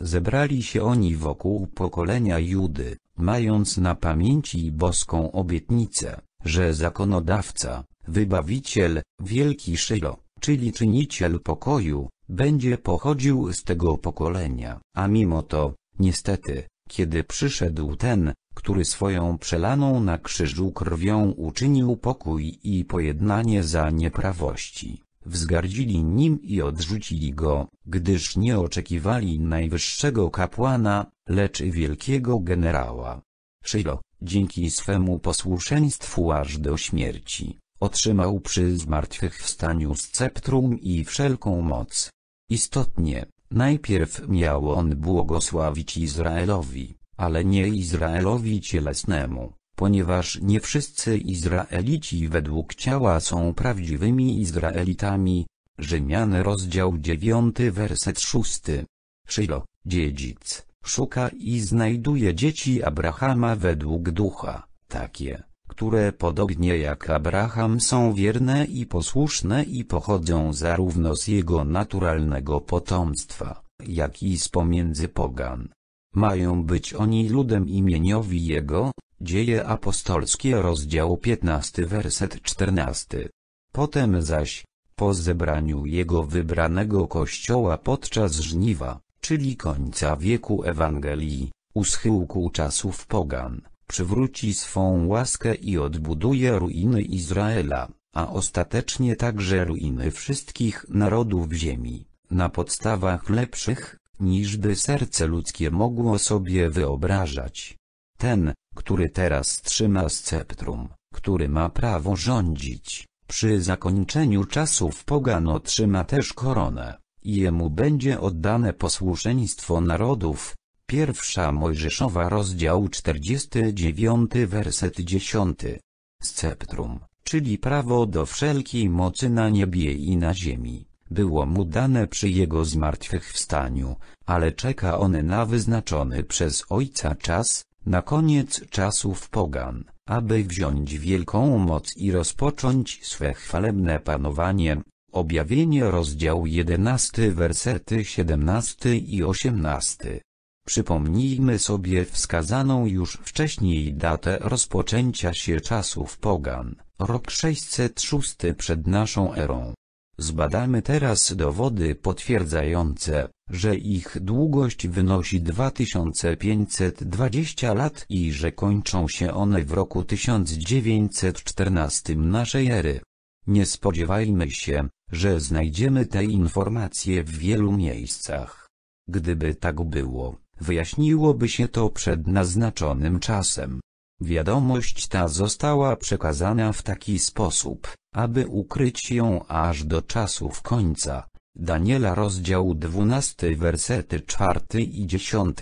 Speaker 1: Zebrali się oni wokół pokolenia Judy, mając na pamięci boską obietnicę, że zakonodawca, wybawiciel, wielki Szylo, czyli czyniciel pokoju, będzie pochodził z tego pokolenia, a mimo to, niestety, kiedy przyszedł ten, który swoją przelaną na krzyżu krwią uczynił pokój i pojednanie za nieprawości, wzgardzili nim i odrzucili go, gdyż nie oczekiwali najwyższego kapłana, lecz wielkiego generała. Szylo, dzięki swemu posłuszeństwu aż do śmierci, otrzymał przy zmartwychwstaniu sceptrum i wszelką moc. Istotnie, najpierw miał on błogosławić Izraelowi, ale nie Izraelowi cielesnemu, ponieważ nie wszyscy Izraelici według ciała są prawdziwymi Izraelitami. Rzymian rozdział 9 werset 6. Szylo, dziedzic, szuka i znajduje dzieci Abrahama według ducha, takie które podobnie jak Abraham są wierne i posłuszne i pochodzą zarówno z jego naturalnego potomstwa, jak i z pomiędzy pogan. Mają być oni ludem imieniowi Jego, Dzieje Apostolskie rozdział 15 werset 14. Potem zaś, po zebraniu Jego wybranego Kościoła podczas żniwa, czyli końca wieku Ewangelii, u schyłku czasów pogan, przywróci swą łaskę i odbuduje ruiny Izraela, a ostatecznie także ruiny wszystkich narodów ziemi, na podstawach lepszych, niżby serce ludzkie mogło sobie wyobrażać. Ten, który teraz trzyma sceptrum, który ma prawo rządzić, przy zakończeniu czasów pogan otrzyma też koronę, i jemu będzie oddane posłuszeństwo narodów, Pierwsza Mojżeszowa rozdział 49 werset 10. Sceptrum, czyli prawo do wszelkiej mocy na niebie i na ziemi, było mu dane przy jego zmartwychwstaniu, ale czeka on na wyznaczony przez Ojca czas, na koniec czasów pogan, aby wziąć wielką moc i rozpocząć swe chwalebne panowanie. Objawienie rozdział 11 wersety 17 i 18. Przypomnijmy sobie wskazaną już wcześniej datę rozpoczęcia się czasów pogan, rok 606 przed naszą erą. Zbadamy teraz dowody potwierdzające, że ich długość wynosi 2520 lat i że kończą się one w roku 1914 naszej ery. Nie spodziewajmy się, że znajdziemy te informacje w wielu miejscach. Gdyby tak było, Wyjaśniłoby się to przed naznaczonym czasem. Wiadomość ta została przekazana w taki sposób, aby ukryć ją aż do czasów końca. Daniela rozdział 12 wersety 4 i 10.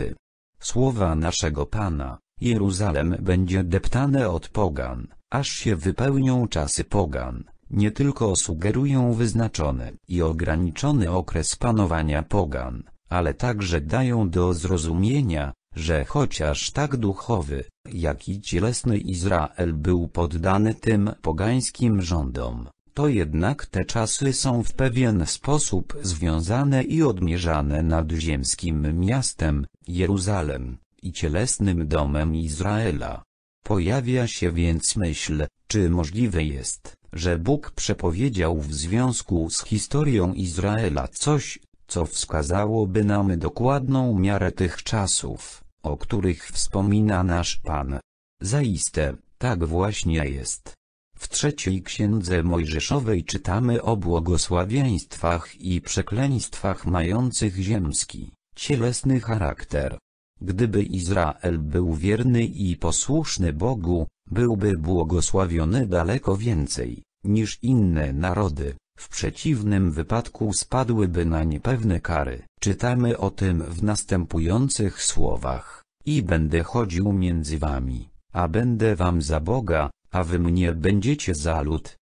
Speaker 1: Słowa naszego Pana, Jeruzalem będzie deptane od pogan, aż się wypełnią czasy pogan, nie tylko sugerują wyznaczony i ograniczony okres panowania pogan, ale także dają do zrozumienia, że chociaż tak duchowy, jak i cielesny Izrael był poddany tym pogańskim rządom, to jednak te czasy są w pewien sposób związane i odmierzane nad ziemskim miastem, Jeruzalem, i cielesnym domem Izraela. Pojawia się więc myśl, czy możliwe jest, że Bóg przepowiedział w związku z historią Izraela coś co wskazałoby nam dokładną miarę tych czasów, o których wspomina nasz Pan. Zaiste, tak właśnie jest. W trzeciej księdze Mojżeszowej czytamy o błogosławieństwach i przekleństwach mających ziemski, cielesny charakter. Gdyby Izrael był wierny i posłuszny Bogu, byłby błogosławiony daleko więcej, niż inne narody. W przeciwnym wypadku spadłyby na niepewne kary. Czytamy o tym w następujących słowach. I będę chodził między wami, a będę wam za Boga, a wy mnie będziecie za lud.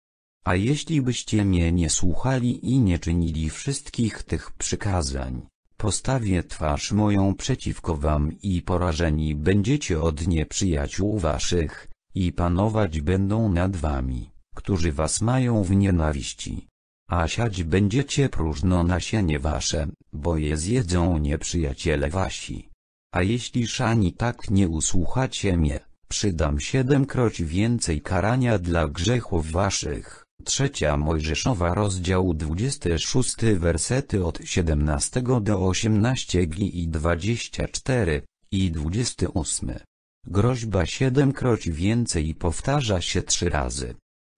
Speaker 1: A jeśli byście mnie nie słuchali i nie czynili wszystkich tych przykazań, postawię twarz moją przeciwko wam i porażeni będziecie od nieprzyjaciół waszych, i panować będą nad wami, którzy was mają w nienawiści a siać będziecie próżno nasienie wasze, bo je zjedzą nieprzyjaciele wasi. A jeśli szani tak nie usłuchacie mnie, przydam siedemkroć więcej karania dla grzechów waszych. Trzecia Mojżeszowa rozdział 26 wersety od 17 do 18 i 24 i 28. Groźba siedemkroć więcej powtarza się trzy razy.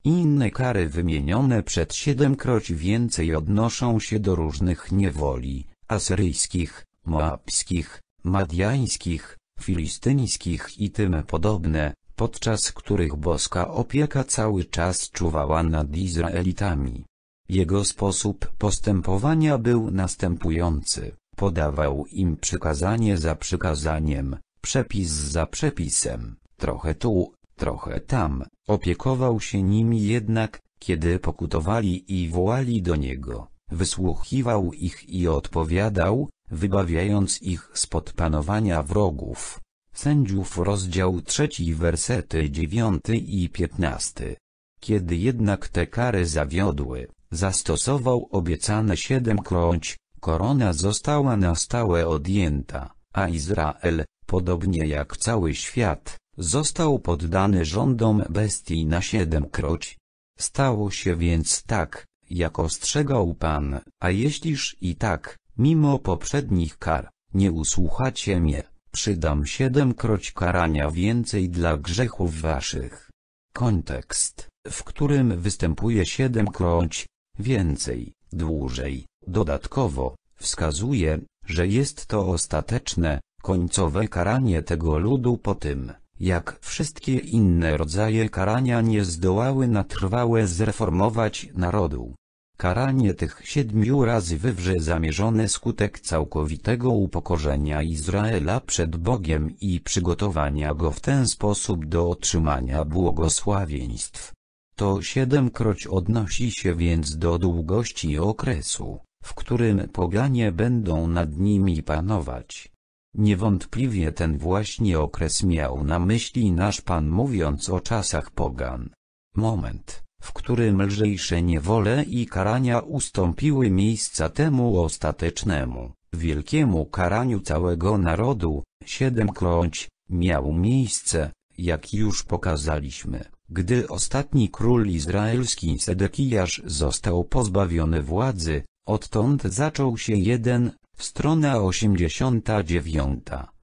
Speaker 1: Inne kary wymienione przed siedemkroć więcej odnoszą się do różnych niewoli, asyryjskich, moabskich, madiańskich, filistyńskich i tym podobne, podczas których boska opieka cały czas czuwała nad Izraelitami. Jego sposób postępowania był następujący, podawał im przykazanie za przykazaniem, przepis za przepisem, trochę tu, trochę tam, opiekował się nimi jednak, kiedy pokutowali i wołali do niego, wysłuchiwał ich i odpowiadał, wybawiając ich spod panowania wrogów. Sędziów rozdział trzeci wersety dziewiąty i piętnasty. Kiedy jednak te kary zawiodły, zastosował obiecane siedem siedemkroć, korona została na stałe odjęta, a Izrael, podobnie jak cały świat, Został poddany rządom bestii na siedemkroć. Stało się więc tak, jak ostrzegał Pan, a jeśliż i tak, mimo poprzednich kar, nie usłuchacie mnie, przydam siedemkroć karania więcej dla grzechów waszych. Kontekst, w którym występuje siedemkroć, więcej, dłużej, dodatkowo, wskazuje, że jest to ostateczne, końcowe karanie tego ludu po tym, jak wszystkie inne rodzaje karania nie zdołały na trwałe zreformować narodu. Karanie tych siedmiu razy wywrze zamierzony skutek całkowitego upokorzenia Izraela przed Bogiem i przygotowania go w ten sposób do otrzymania błogosławieństw. To siedemkroć odnosi się więc do długości okresu, w którym poganie będą nad nimi panować. Niewątpliwie ten właśnie okres miał na myśli nasz Pan mówiąc o czasach pogan. Moment, w którym lżejsze niewole i karania ustąpiły miejsca temu ostatecznemu, wielkiemu karaniu całego narodu, siedemkroć, miał miejsce, jak już pokazaliśmy, gdy ostatni król izraelski Sedekijasz został pozbawiony władzy, odtąd zaczął się jeden Strona 89.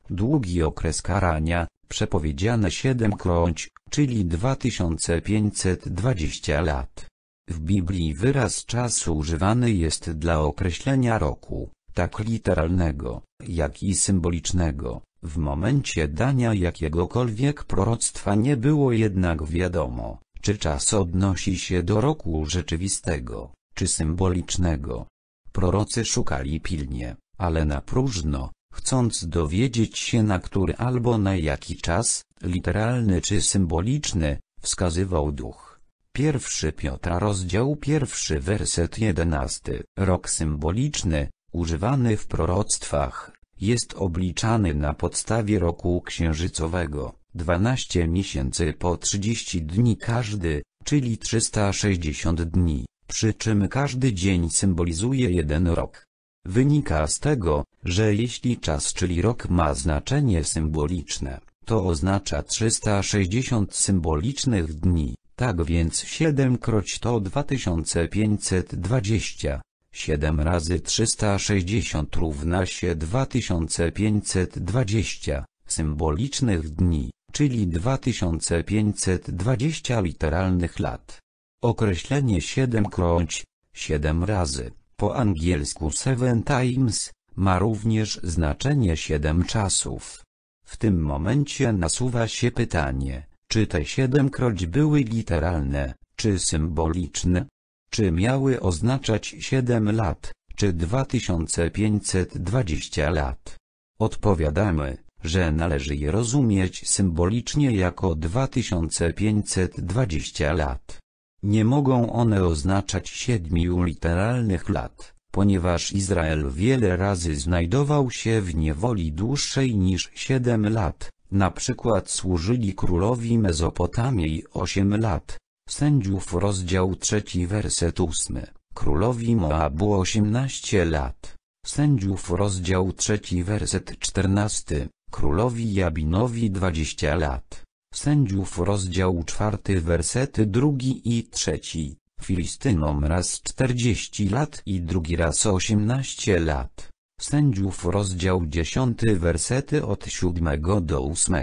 Speaker 1: Długi okres karania, przepowiedziane siedemkroć, czyli 2520 lat. W Biblii wyraz czasu używany jest dla określenia roku, tak literalnego, jak i symbolicznego. W momencie dania jakiegokolwiek proroctwa nie było jednak wiadomo, czy czas odnosi się do roku rzeczywistego, czy symbolicznego. Prorocy szukali pilnie, ale na próżno, chcąc dowiedzieć się na który albo na jaki czas, literalny czy symboliczny, wskazywał duch. Pierwszy Piotra rozdział pierwszy werset jedenasty. Rok symboliczny, używany w proroctwach, jest obliczany na podstawie roku księżycowego, 12 miesięcy po 30 dni każdy, czyli 360 dni, przy czym każdy dzień symbolizuje jeden rok. Wynika z tego, że jeśli czas czyli rok ma znaczenie symboliczne, to oznacza 360 symbolicznych dni, tak więc 7 kroć to 2520. 7 razy 360 równa się 2520 symbolicznych dni, czyli 2520 literalnych lat. Określenie 7 kroć, 7 razy po angielsku seven times, ma również znaczenie siedem czasów. W tym momencie nasuwa się pytanie, czy te siedemkroć były literalne, czy symboliczne? Czy miały oznaczać siedem lat, czy 2520 lat? Odpowiadamy, że należy je rozumieć symbolicznie jako 2520 lat. Nie mogą one oznaczać siedmiu literalnych lat, ponieważ Izrael wiele razy znajdował się w niewoli dłuższej niż siedem lat, na przykład służyli królowi Mezopotamii osiem lat, sędziów rozdział trzeci werset ósmy, królowi Moabu osiemnaście lat, sędziów rozdział trzeci werset czternasty, królowi Jabinowi dwadzieścia lat. Sędziów rozdział czwarty wersety drugi i trzeci, Filistynom raz czterdzieści lat i drugi raz osiemnaście lat. Sędziów rozdział 10 wersety od 7 do 8,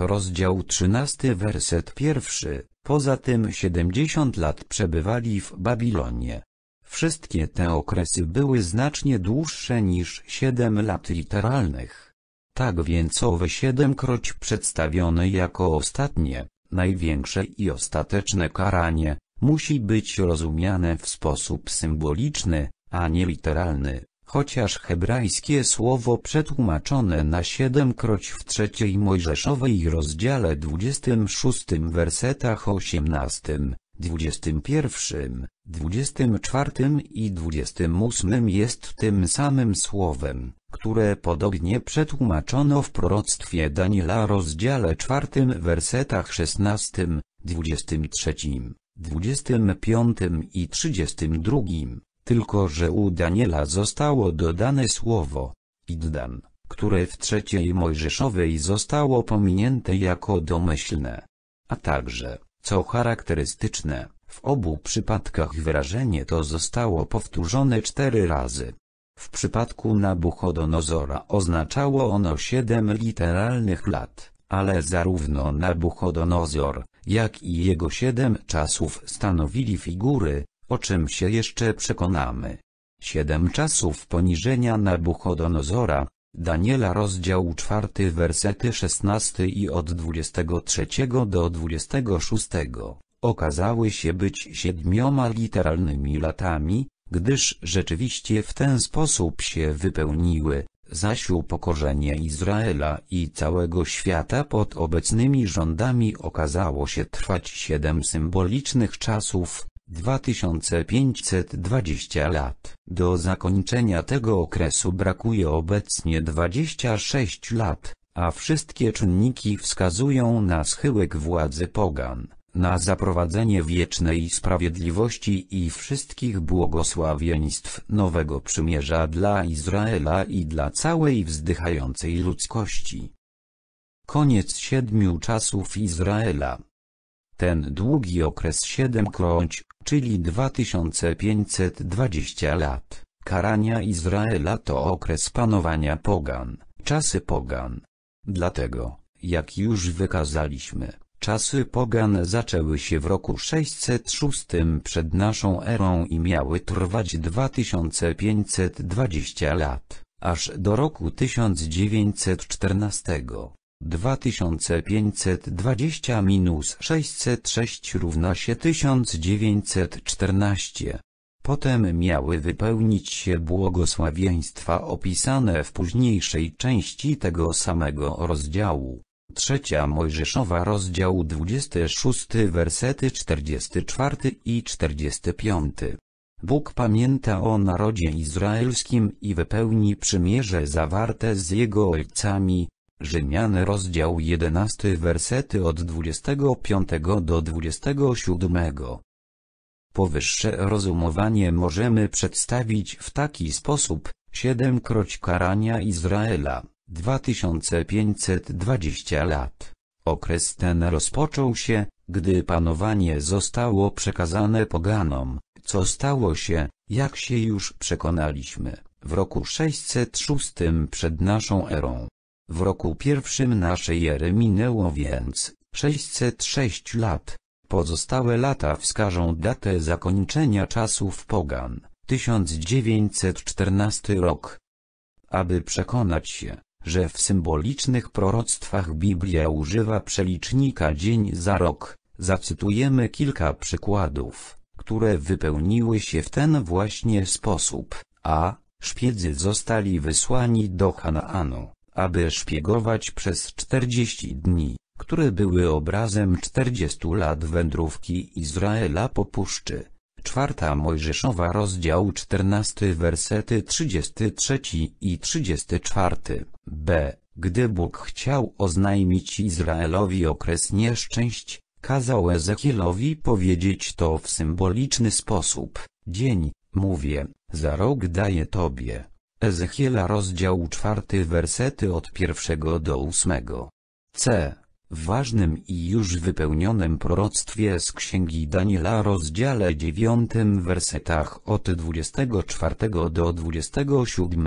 Speaker 1: rozdział 13 werset pierwszy. poza tym 70 lat przebywali w Babilonie. Wszystkie te okresy były znacznie dłuższe niż 7 lat literalnych. Tak więc owe siedemkroć przedstawione jako ostatnie, największe i ostateczne karanie, musi być rozumiane w sposób symboliczny, a nie literalny, chociaż hebrajskie słowo przetłumaczone na siedemkroć w trzeciej Mojżeszowej rozdziale 26 wersetach 18, 21, 24 i 28 jest tym samym słowem, które podobnie przetłumaczono w proroctwie Daniela rozdziale 4 wersetach 16, 23, 25 i 32, tylko że u Daniela zostało dodane słowo iddan, które w trzeciej Mojżeszowej zostało pominięte jako domyślne. A także co charakterystyczne, w obu przypadkach wyrażenie to zostało powtórzone cztery razy. W przypadku Nabuchodonozora oznaczało ono siedem literalnych lat, ale zarówno Nabuchodonozor, jak i jego siedem czasów stanowili figury, o czym się jeszcze przekonamy. Siedem czasów poniżenia Nabuchodonozora, Daniela rozdział 4 wersety 16 i od 23 do 26, okazały się być siedmioma literalnymi latami, gdyż rzeczywiście w ten sposób się wypełniły, zaś upokorzenie Izraela i całego świata pod obecnymi rządami okazało się trwać siedem symbolicznych czasów, 2520 lat. Do zakończenia tego okresu brakuje obecnie 26 lat, a wszystkie czynniki wskazują na schyłek władzy pogan, na zaprowadzenie wiecznej sprawiedliwości i wszystkich błogosławieństw Nowego Przymierza dla Izraela i dla całej wzdychającej ludzkości. Koniec siedmiu czasów Izraela ten długi okres 7 kroć, czyli 2520 lat, karania Izraela to okres panowania pogan, czasy pogan. Dlatego, jak już wykazaliśmy, czasy pogan zaczęły się w roku 606 przed naszą erą i miały trwać 2520 lat, aż do roku 1914. 2520 minus 606 równa się 1914. Potem miały wypełnić się błogosławieństwa opisane w późniejszej części tego samego rozdziału. Trzecia Mojżeszowa rozdział 26 wersety 44 i 45. Bóg pamięta o narodzie izraelskim i wypełni przymierze zawarte z jego ojcami, Rzymian rozdział 11 wersety od 25 do 27. Powyższe rozumowanie możemy przedstawić w taki sposób, siedemkroć karania Izraela, 2520 lat. Okres ten rozpoczął się, gdy panowanie zostało przekazane poganom, co stało się, jak się już przekonaliśmy, w roku 606 przed naszą erą. W roku pierwszym naszej ery minęło więc 606 lat. Pozostałe lata wskażą datę zakończenia czasów pogan, 1914 rok. Aby przekonać się, że w symbolicznych proroctwach Biblia używa przelicznika dzień za rok, zacytujemy kilka przykładów, które wypełniły się w ten właśnie sposób, a szpiedzy zostali wysłani do Hanaanu aby szpiegować przez 40 dni, które były obrazem 40 lat wędrówki Izraela po puszczy. Czwarta Mojżeszowa rozdział 14 wersety 33 i 34. B. Gdy Bóg chciał oznajmić Izraelowi okres nieszczęść, kazał Ezekielowi powiedzieć to w symboliczny sposób. Dzień, mówię, za rok daję tobie, Ezechiela rozdział czwarty wersety od pierwszego do ósmego. C. W ważnym i już wypełnionym proroctwie z Księgi Daniela rozdziale dziewiątym wersetach od 24 do 27,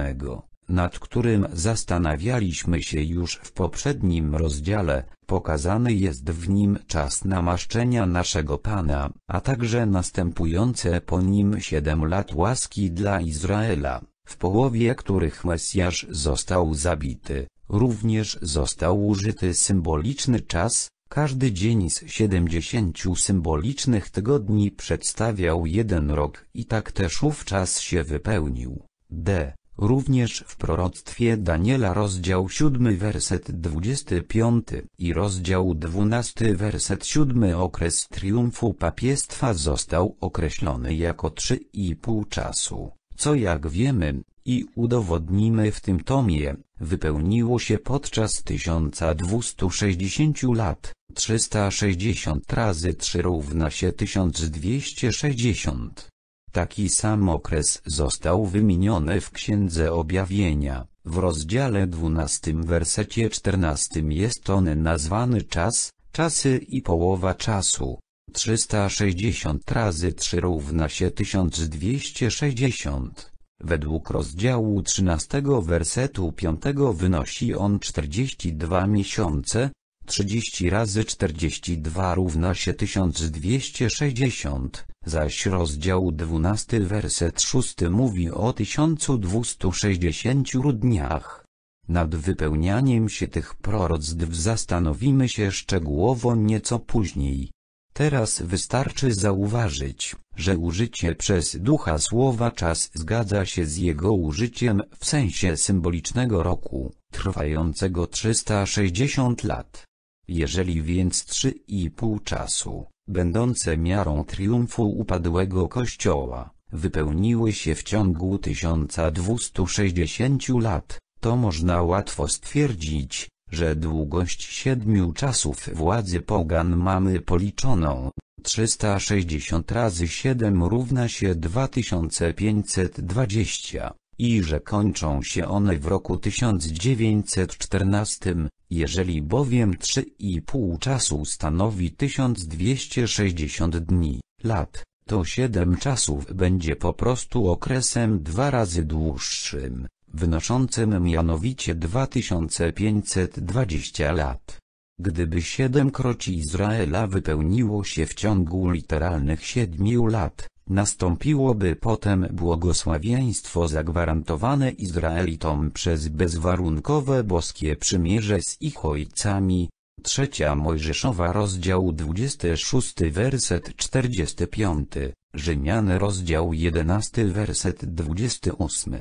Speaker 1: nad którym zastanawialiśmy się już w poprzednim rozdziale, pokazany jest w nim czas namaszczenia naszego Pana, a także następujące po nim siedem lat łaski dla Izraela w połowie których Mesjasz został zabity, również został użyty symboliczny czas, każdy dzień z siedemdziesięciu symbolicznych tygodni przedstawiał jeden rok i tak też ów czas się wypełnił. D. Również w proroctwie Daniela rozdział 7 werset 25 i rozdział 12 werset 7 okres triumfu papiestwa został określony jako trzy i pół czasu co jak wiemy, i udowodnimy w tym tomie, wypełniło się podczas 1260 lat, 360 razy 3 równa się 1260. Taki sam okres został wymieniony w Księdze Objawienia, w rozdziale 12 wersecie 14 jest on nazwany czas, czasy i połowa czasu. 360 razy 3 równa się 1260. Według rozdziału 13 wersetu 5 wynosi on 42 miesiące, 30 razy 42 równa się 1260, zaś rozdział 12 werset 6 mówi o 1260 dniach. Nad wypełnianiem się tych proroctw zastanowimy się szczegółowo nieco później. Teraz wystarczy zauważyć, że użycie przez ducha słowa czas zgadza się z jego użyciem w sensie symbolicznego roku, trwającego 360 lat. Jeżeli więc 3,5 czasu, będące miarą triumfu upadłego kościoła, wypełniły się w ciągu 1260 lat, to można łatwo stwierdzić, że długość siedmiu czasów władzy pogan mamy policzoną. 360 razy 7 równa się 2520 i że kończą się one w roku 1914, jeżeli bowiem 3,5 czasu stanowi 1260 dni, lat, to 7 czasów będzie po prostu okresem dwa razy dłuższym wynoszącym mianowicie 2520 lat. Gdyby siedem kroci Izraela wypełniło się w ciągu literalnych siedmiu lat, nastąpiłoby potem błogosławieństwo zagwarantowane Izraelitom przez bezwarunkowe boskie przymierze z ich ojcami. Trzecia Mojżeszowa rozdział 26 werset 45, Rzymian rozdział 11 werset 28.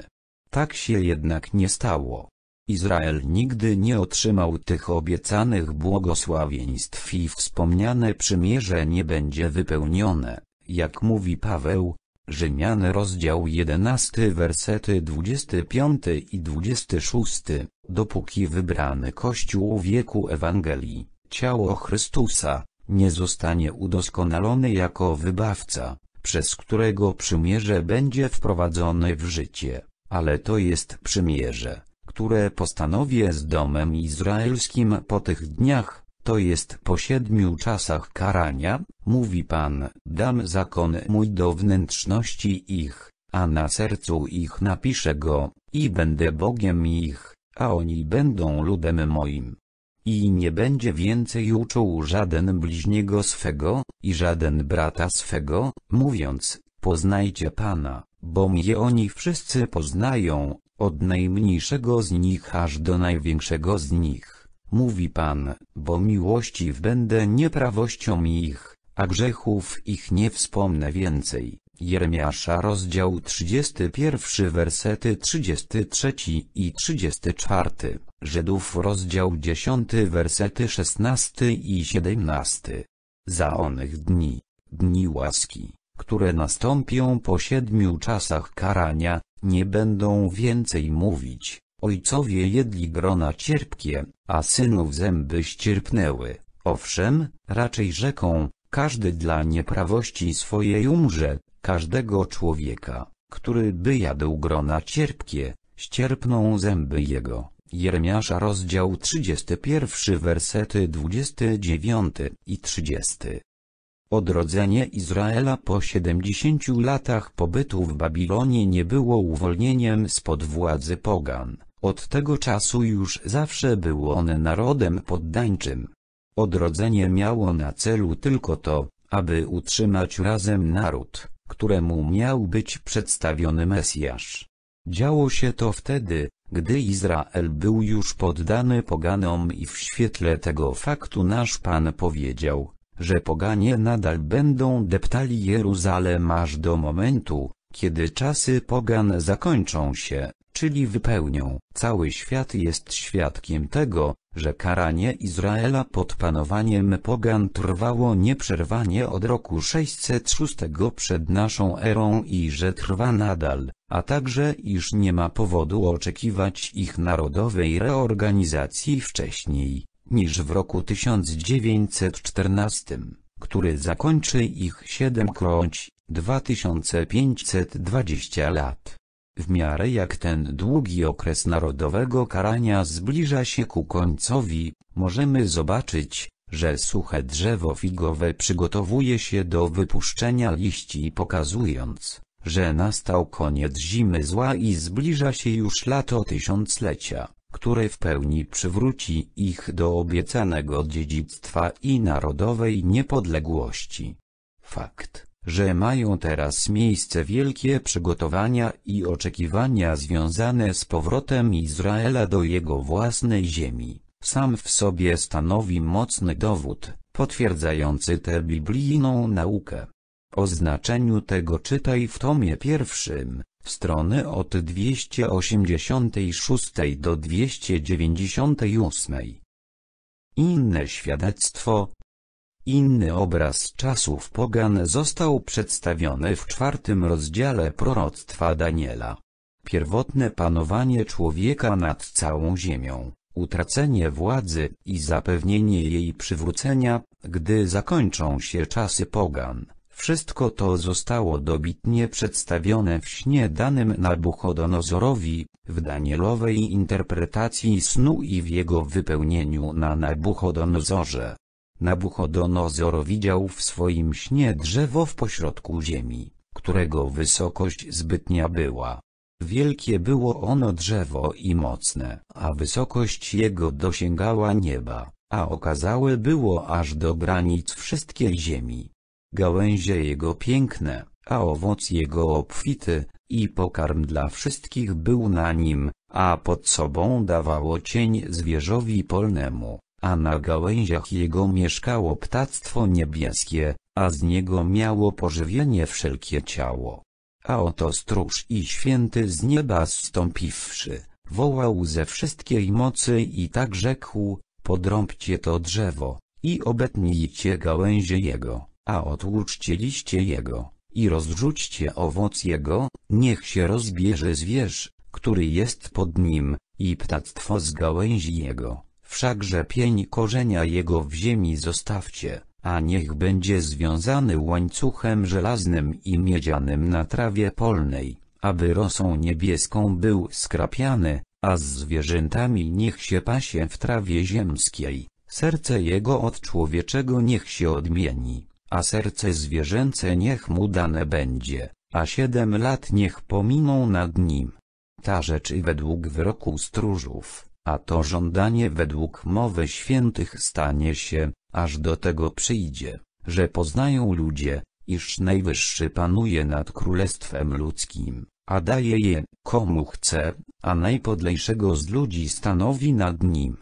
Speaker 1: Tak się jednak nie stało. Izrael nigdy nie otrzymał tych obiecanych błogosławieństw i wspomniane przymierze nie będzie wypełnione, jak mówi Paweł, Rzymian rozdział 11 wersety 25 i 26, dopóki wybrany Kościół wieku Ewangelii, ciało Chrystusa, nie zostanie udoskonalony jako wybawca, przez którego przymierze będzie wprowadzony w życie ale to jest przymierze, które postanowię z domem izraelskim po tych dniach, to jest po siedmiu czasach karania, mówi Pan, dam zakon mój do wnętrzności ich, a na sercu ich napiszę go, i będę Bogiem ich, a oni będą ludem moim. I nie będzie więcej uczuł żaden bliźniego swego, i żaden brata swego, mówiąc, poznajcie Pana bo mnie oni wszyscy poznają, od najmniejszego z nich aż do największego z nich, mówi Pan, bo miłości będę nieprawością ich, a grzechów ich nie wspomnę więcej. Jeremiasza rozdział 31 wersety 33 i 34, Żydów rozdział 10 wersety 16 i 17. Za onych dni, dni łaski, które nastąpią po siedmiu czasach karania, nie będą więcej mówić, ojcowie jedli grona cierpkie, a synów zęby ścierpnęły, owszem, raczej rzeką, każdy dla nieprawości swojej umrze, każdego człowieka, który by jadł grona cierpkie, ścierpną zęby jego. Jeremiasza rozdział 31 wersety 29 i 30 Odrodzenie Izraela po 70 latach pobytu w Babilonie nie było uwolnieniem spod władzy pogan, od tego czasu już zawsze był on narodem poddańczym. Odrodzenie miało na celu tylko to, aby utrzymać razem naród, któremu miał być przedstawiony Mesjasz. Działo się to wtedy, gdy Izrael był już poddany poganom i w świetle tego faktu nasz Pan powiedział, że poganie nadal będą deptali Jeruzalem aż do momentu, kiedy czasy pogan zakończą się, czyli wypełnią. Cały świat jest świadkiem tego, że karanie Izraela pod panowaniem pogan trwało nieprzerwanie od roku 606 przed naszą erą i że trwa nadal, a także iż nie ma powodu oczekiwać ich narodowej reorganizacji wcześniej niż w roku 1914, który zakończy ich siedemkroć, 2520 lat. W miarę jak ten długi okres narodowego karania zbliża się ku końcowi, możemy zobaczyć, że suche drzewo figowe przygotowuje się do wypuszczenia liści pokazując, że nastał koniec zimy zła i zbliża się już lato tysiąclecia który w pełni przywróci ich do obiecanego dziedzictwa i narodowej niepodległości. Fakt, że mają teraz miejsce wielkie przygotowania i oczekiwania związane z powrotem Izraela do jego własnej ziemi, sam w sobie stanowi mocny dowód, potwierdzający tę biblijną naukę. O znaczeniu tego czytaj w tomie pierwszym, w strony od 286 do 298. Inne świadectwo Inny obraz czasów pogan został przedstawiony w czwartym rozdziale proroctwa Daniela. Pierwotne panowanie człowieka nad całą ziemią, utracenie władzy i zapewnienie jej przywrócenia, gdy zakończą się czasy pogan. Wszystko to zostało dobitnie przedstawione w śnie danym Nabuchodonozorowi, w Danielowej interpretacji snu i w jego wypełnieniu na Nabuchodonozorze. Nabuchodonozor widział w swoim śnie drzewo w pośrodku ziemi, którego wysokość zbytnia była. Wielkie było ono drzewo i mocne, a wysokość jego dosięgała nieba, a okazałe było aż do granic wszystkiej ziemi gałęzie jego piękne, a owoc jego obfity, i pokarm dla wszystkich był na nim, a pod sobą dawało cień zwierzowi polnemu, a na gałęziach jego mieszkało ptactwo niebieskie, a z niego miało pożywienie wszelkie ciało. A oto stróż i święty z nieba zstąpiwszy, wołał ze wszystkiej mocy i tak rzekł, podrąbcie to drzewo, i obetnijcie gałęzie jego a otłuczcie liście jego, i rozrzućcie owoc jego, niech się rozbierze zwierz, który jest pod nim, i ptactwo z gałęzi jego, wszakże pień korzenia jego w ziemi zostawcie, a niech będzie związany łańcuchem żelaznym i miedzianym na trawie polnej, aby rosą niebieską był skrapiany, a z zwierzętami niech się pasie w trawie ziemskiej, serce jego od człowieczego niech się odmieni a serce zwierzęce niech mu dane będzie, a siedem lat niech pominą nad nim. Ta rzecz według wyroku stróżów, a to żądanie według mowy świętych stanie się, aż do tego przyjdzie, że poznają ludzie, iż Najwyższy panuje nad Królestwem Ludzkim, a daje je, komu chce, a najpodlejszego z ludzi stanowi nad nim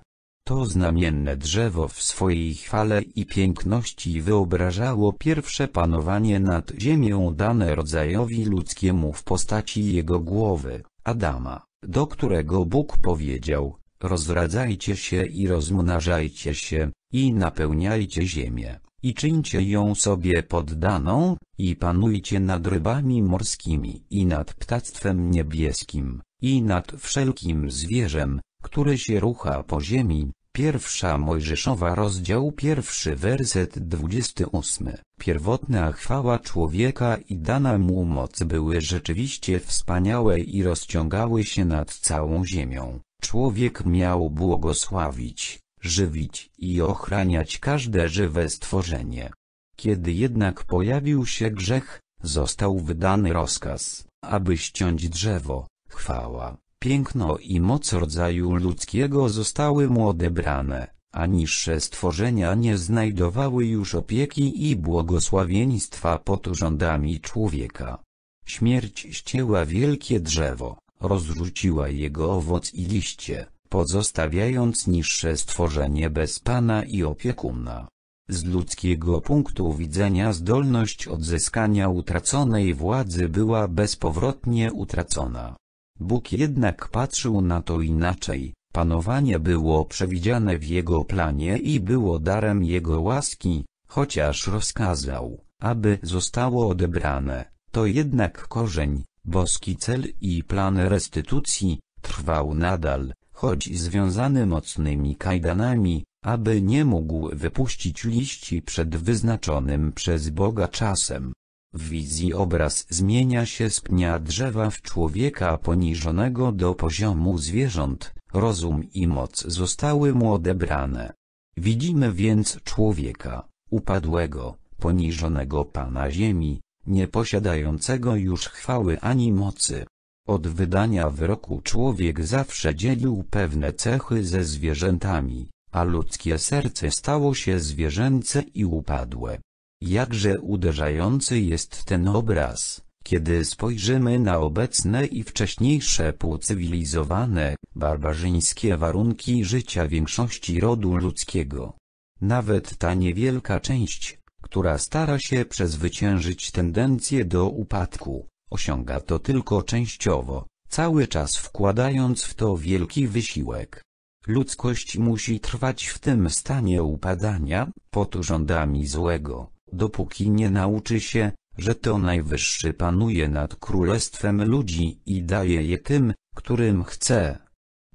Speaker 1: to znamienne drzewo w swojej chwale i piękności wyobrażało pierwsze panowanie nad ziemią dane rodzajowi ludzkiemu w postaci jego głowy, Adama, do którego Bóg powiedział, rozradzajcie się i rozmnażajcie się, i napełniajcie ziemię, i czyńcie ją sobie poddaną, i panujcie nad rybami morskimi i nad ptactwem niebieskim, i nad wszelkim zwierzem, które się rucha po ziemi, Pierwsza Mojżeszowa rozdział pierwszy werset 28. Pierwotna chwała człowieka i dana mu moc były rzeczywiście wspaniałe i rozciągały się nad całą ziemią. Człowiek miał błogosławić, żywić i ochraniać każde żywe stworzenie. Kiedy jednak pojawił się grzech, został wydany rozkaz, aby ściąć drzewo, chwała, piękno i moc rodzaju ludzkiego zostały mu odebrane, a niższe stworzenia nie znajdowały już opieki i błogosławieństwa pod rządami człowieka. Śmierć ścięła wielkie drzewo, rozrzuciła jego owoc i liście, pozostawiając niższe stworzenie bez pana i opiekuna. Z ludzkiego punktu widzenia zdolność odzyskania utraconej władzy była bezpowrotnie utracona. Bóg jednak patrzył na to inaczej, panowanie było przewidziane w Jego planie i było darem Jego łaski, chociaż rozkazał, aby zostało odebrane, to jednak korzeń, boski cel i plan restytucji, trwał nadal, choć związany mocnymi kajdanami, aby nie mógł wypuścić liści przed wyznaczonym przez Boga czasem. W wizji obraz zmienia się z pnia drzewa w człowieka poniżonego do poziomu zwierząt, rozum i moc zostały mu odebrane. Widzimy więc człowieka, upadłego, poniżonego Pana Ziemi, nie posiadającego już chwały ani mocy. Od wydania wyroku człowiek zawsze dzielił pewne cechy ze zwierzętami, a ludzkie serce stało się zwierzęce i upadłe. Jakże uderzający jest ten obraz, kiedy spojrzymy na obecne i wcześniejsze półcywilizowane, barbarzyńskie warunki życia większości rodu ludzkiego. Nawet ta niewielka część, która stara się przezwyciężyć tendencję do upadku, osiąga to tylko częściowo, cały czas wkładając w to wielki wysiłek. Ludzkość musi trwać w tym stanie upadania, pod rządami złego dopóki nie nauczy się, że to Najwyższy panuje nad królestwem ludzi i daje je tym, którym chce.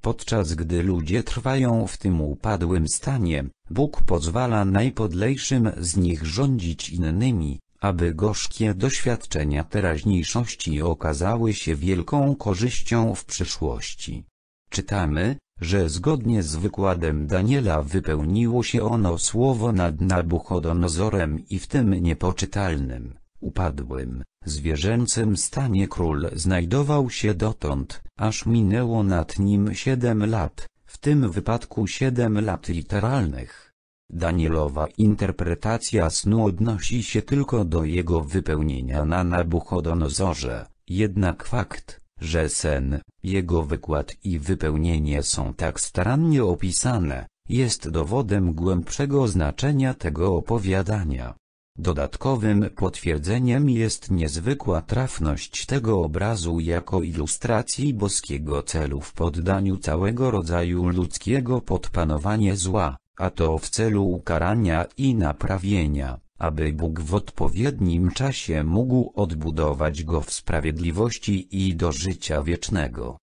Speaker 1: Podczas gdy ludzie trwają w tym upadłym stanie, Bóg pozwala najpodlejszym z nich rządzić innymi, aby gorzkie doświadczenia teraźniejszości okazały się wielką korzyścią w przyszłości. Czytamy, że zgodnie z wykładem Daniela wypełniło się ono słowo nad Nabuchodonozorem i w tym niepoczytalnym, upadłym, zwierzęcym stanie król znajdował się dotąd, aż minęło nad nim siedem lat, w tym wypadku siedem lat literalnych. Danielowa interpretacja snu odnosi się tylko do jego wypełnienia na Nabuchodonozorze, jednak fakt, że sen, jego wykład i wypełnienie są tak starannie opisane, jest dowodem głębszego znaczenia tego opowiadania. Dodatkowym potwierdzeniem jest niezwykła trafność tego obrazu jako ilustracji boskiego celu w poddaniu całego rodzaju ludzkiego podpanowanie zła, a to w celu ukarania i naprawienia aby Bóg w odpowiednim czasie mógł odbudować go w sprawiedliwości i do życia wiecznego.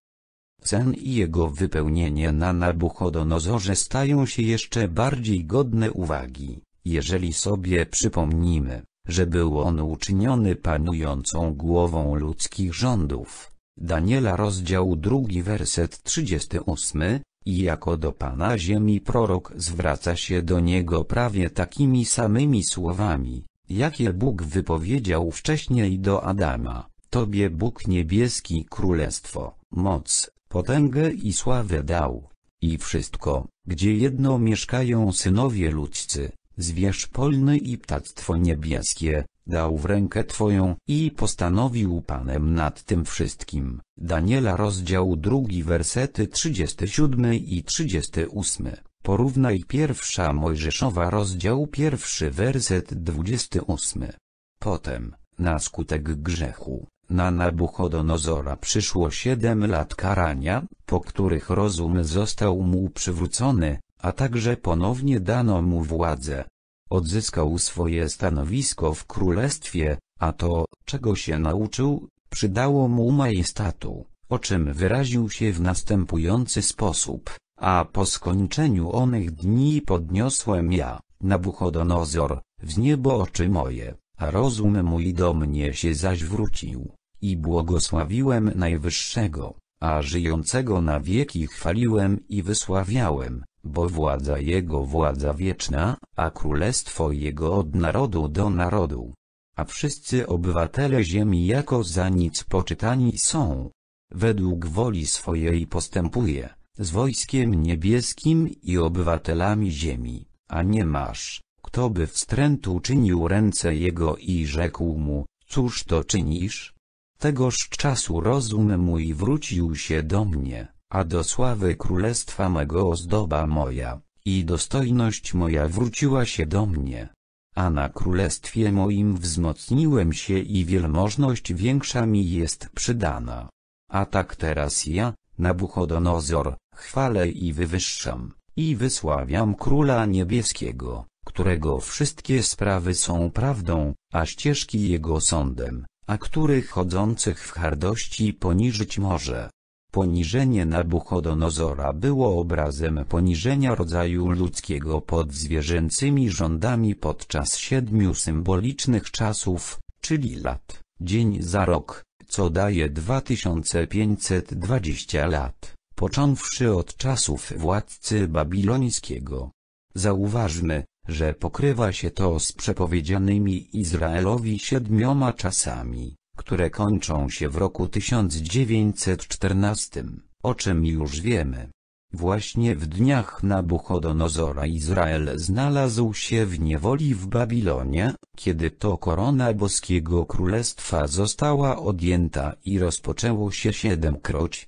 Speaker 1: Sen i jego wypełnienie na Nabuchodonozorze stają się jeszcze bardziej godne uwagi, jeżeli sobie przypomnimy, że był on uczyniony panującą głową ludzkich rządów. Daniela rozdział 2 werset 38, i jako do Pana Ziemi prorok zwraca się do niego prawie takimi samymi słowami, jakie Bóg wypowiedział wcześniej do Adama, Tobie Bóg niebieski królestwo, moc, potęgę i sławę dał. I wszystko, gdzie jedno mieszkają synowie ludzcy, zwierz polny i ptactwo niebieskie, dał w rękę Twoją i postanowił Panem nad tym wszystkim. Daniela rozdział 2 wersety 37 i 38. Porównaj pierwsza Mojżeszowa rozdział pierwszy werset 28. Potem, na skutek grzechu, na Nabuchodonozora przyszło siedem lat karania, po których rozum został mu przywrócony, a także ponownie dano mu władzę. Odzyskał swoje stanowisko w królestwie, a to, czego się nauczył, przydało mu majestatu, o czym wyraził się w następujący sposób, a po skończeniu onych dni podniosłem ja, Nabuchodonozor, w niebo oczy moje, a rozum mój do mnie się zaś wrócił, i błogosławiłem Najwyższego a żyjącego na wieki chwaliłem i wysławiałem, bo władza Jego władza wieczna, a królestwo Jego od narodu do narodu. A wszyscy obywatele ziemi jako za nic poczytani są. Według woli swojej postępuje, z wojskiem niebieskim i obywatelami ziemi, a nie masz, kto by wstrętu czynił ręce Jego i rzekł mu, cóż to czynisz? Tegoż czasu rozum mój wrócił się do mnie, a do sławy królestwa mego ozdoba moja, i dostojność moja wróciła się do mnie. A na królestwie moim wzmocniłem się i wielmożność większa mi jest przydana. A tak teraz ja, Nabuchodonozor, chwalę i wywyższam, i wysławiam Króla Niebieskiego, którego wszystkie sprawy są prawdą, a ścieżki Jego sądem a których chodzących w hardości poniżyć może. Poniżenie Nabuchodonozora było obrazem poniżenia rodzaju ludzkiego pod zwierzęcymi rządami podczas siedmiu symbolicznych czasów, czyli lat, dzień za rok, co daje 2520 lat, począwszy od czasów władcy babilońskiego. Zauważmy, że pokrywa się to z przepowiedzianymi Izraelowi siedmioma czasami, które kończą się w roku 1914, o czym już wiemy. Właśnie w dniach Nabuchodonozora Izrael znalazł się w niewoli w Babilonie, kiedy to korona boskiego królestwa została odjęta i rozpoczęło się siedemkroć.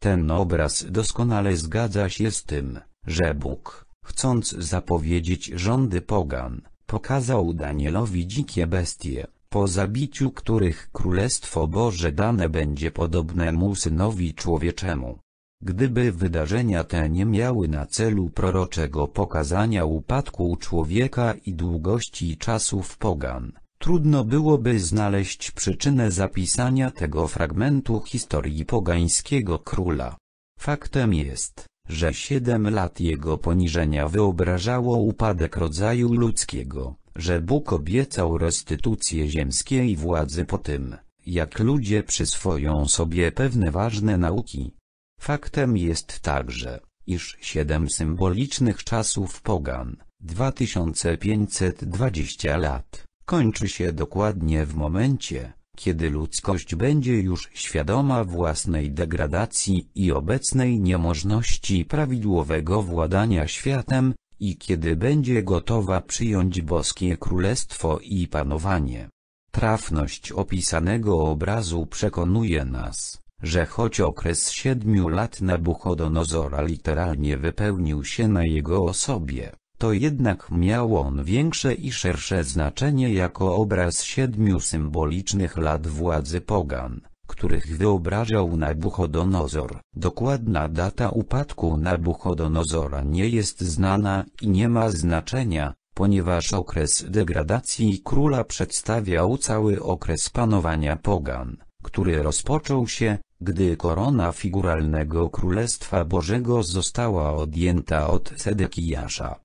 Speaker 1: Ten obraz doskonale zgadza się z tym, że Bóg, chcąc zapowiedzieć rządy pogan, pokazał Danielowi dzikie bestie, po zabiciu których Królestwo Boże dane będzie podobnemu Synowi Człowieczemu. Gdyby wydarzenia te nie miały na celu proroczego pokazania upadku człowieka i długości czasów pogan, trudno byłoby znaleźć przyczynę zapisania tego fragmentu historii pogańskiego króla. Faktem jest, że siedem lat jego poniżenia wyobrażało upadek rodzaju ludzkiego, że Bóg obiecał restytucję ziemskiej władzy po tym, jak ludzie przyswoją sobie pewne ważne nauki. Faktem jest także, iż siedem symbolicznych czasów pogan, 2520 lat, kończy się dokładnie w momencie, kiedy ludzkość będzie już świadoma własnej degradacji i obecnej niemożności prawidłowego władania światem, i kiedy będzie gotowa przyjąć boskie królestwo i panowanie. Trafność opisanego obrazu przekonuje nas, że choć okres siedmiu lat Nabuchodonozora literalnie wypełnił się na jego osobie, to jednak miał on większe i szersze znaczenie jako obraz siedmiu symbolicznych lat władzy pogan, których wyobrażał Nabuchodonozor. Dokładna data upadku Nabuchodonozora nie jest znana i nie ma znaczenia, ponieważ okres degradacji króla przedstawiał cały okres panowania pogan, który rozpoczął się, gdy korona figuralnego Królestwa Bożego została odjęta od Sedekijasza.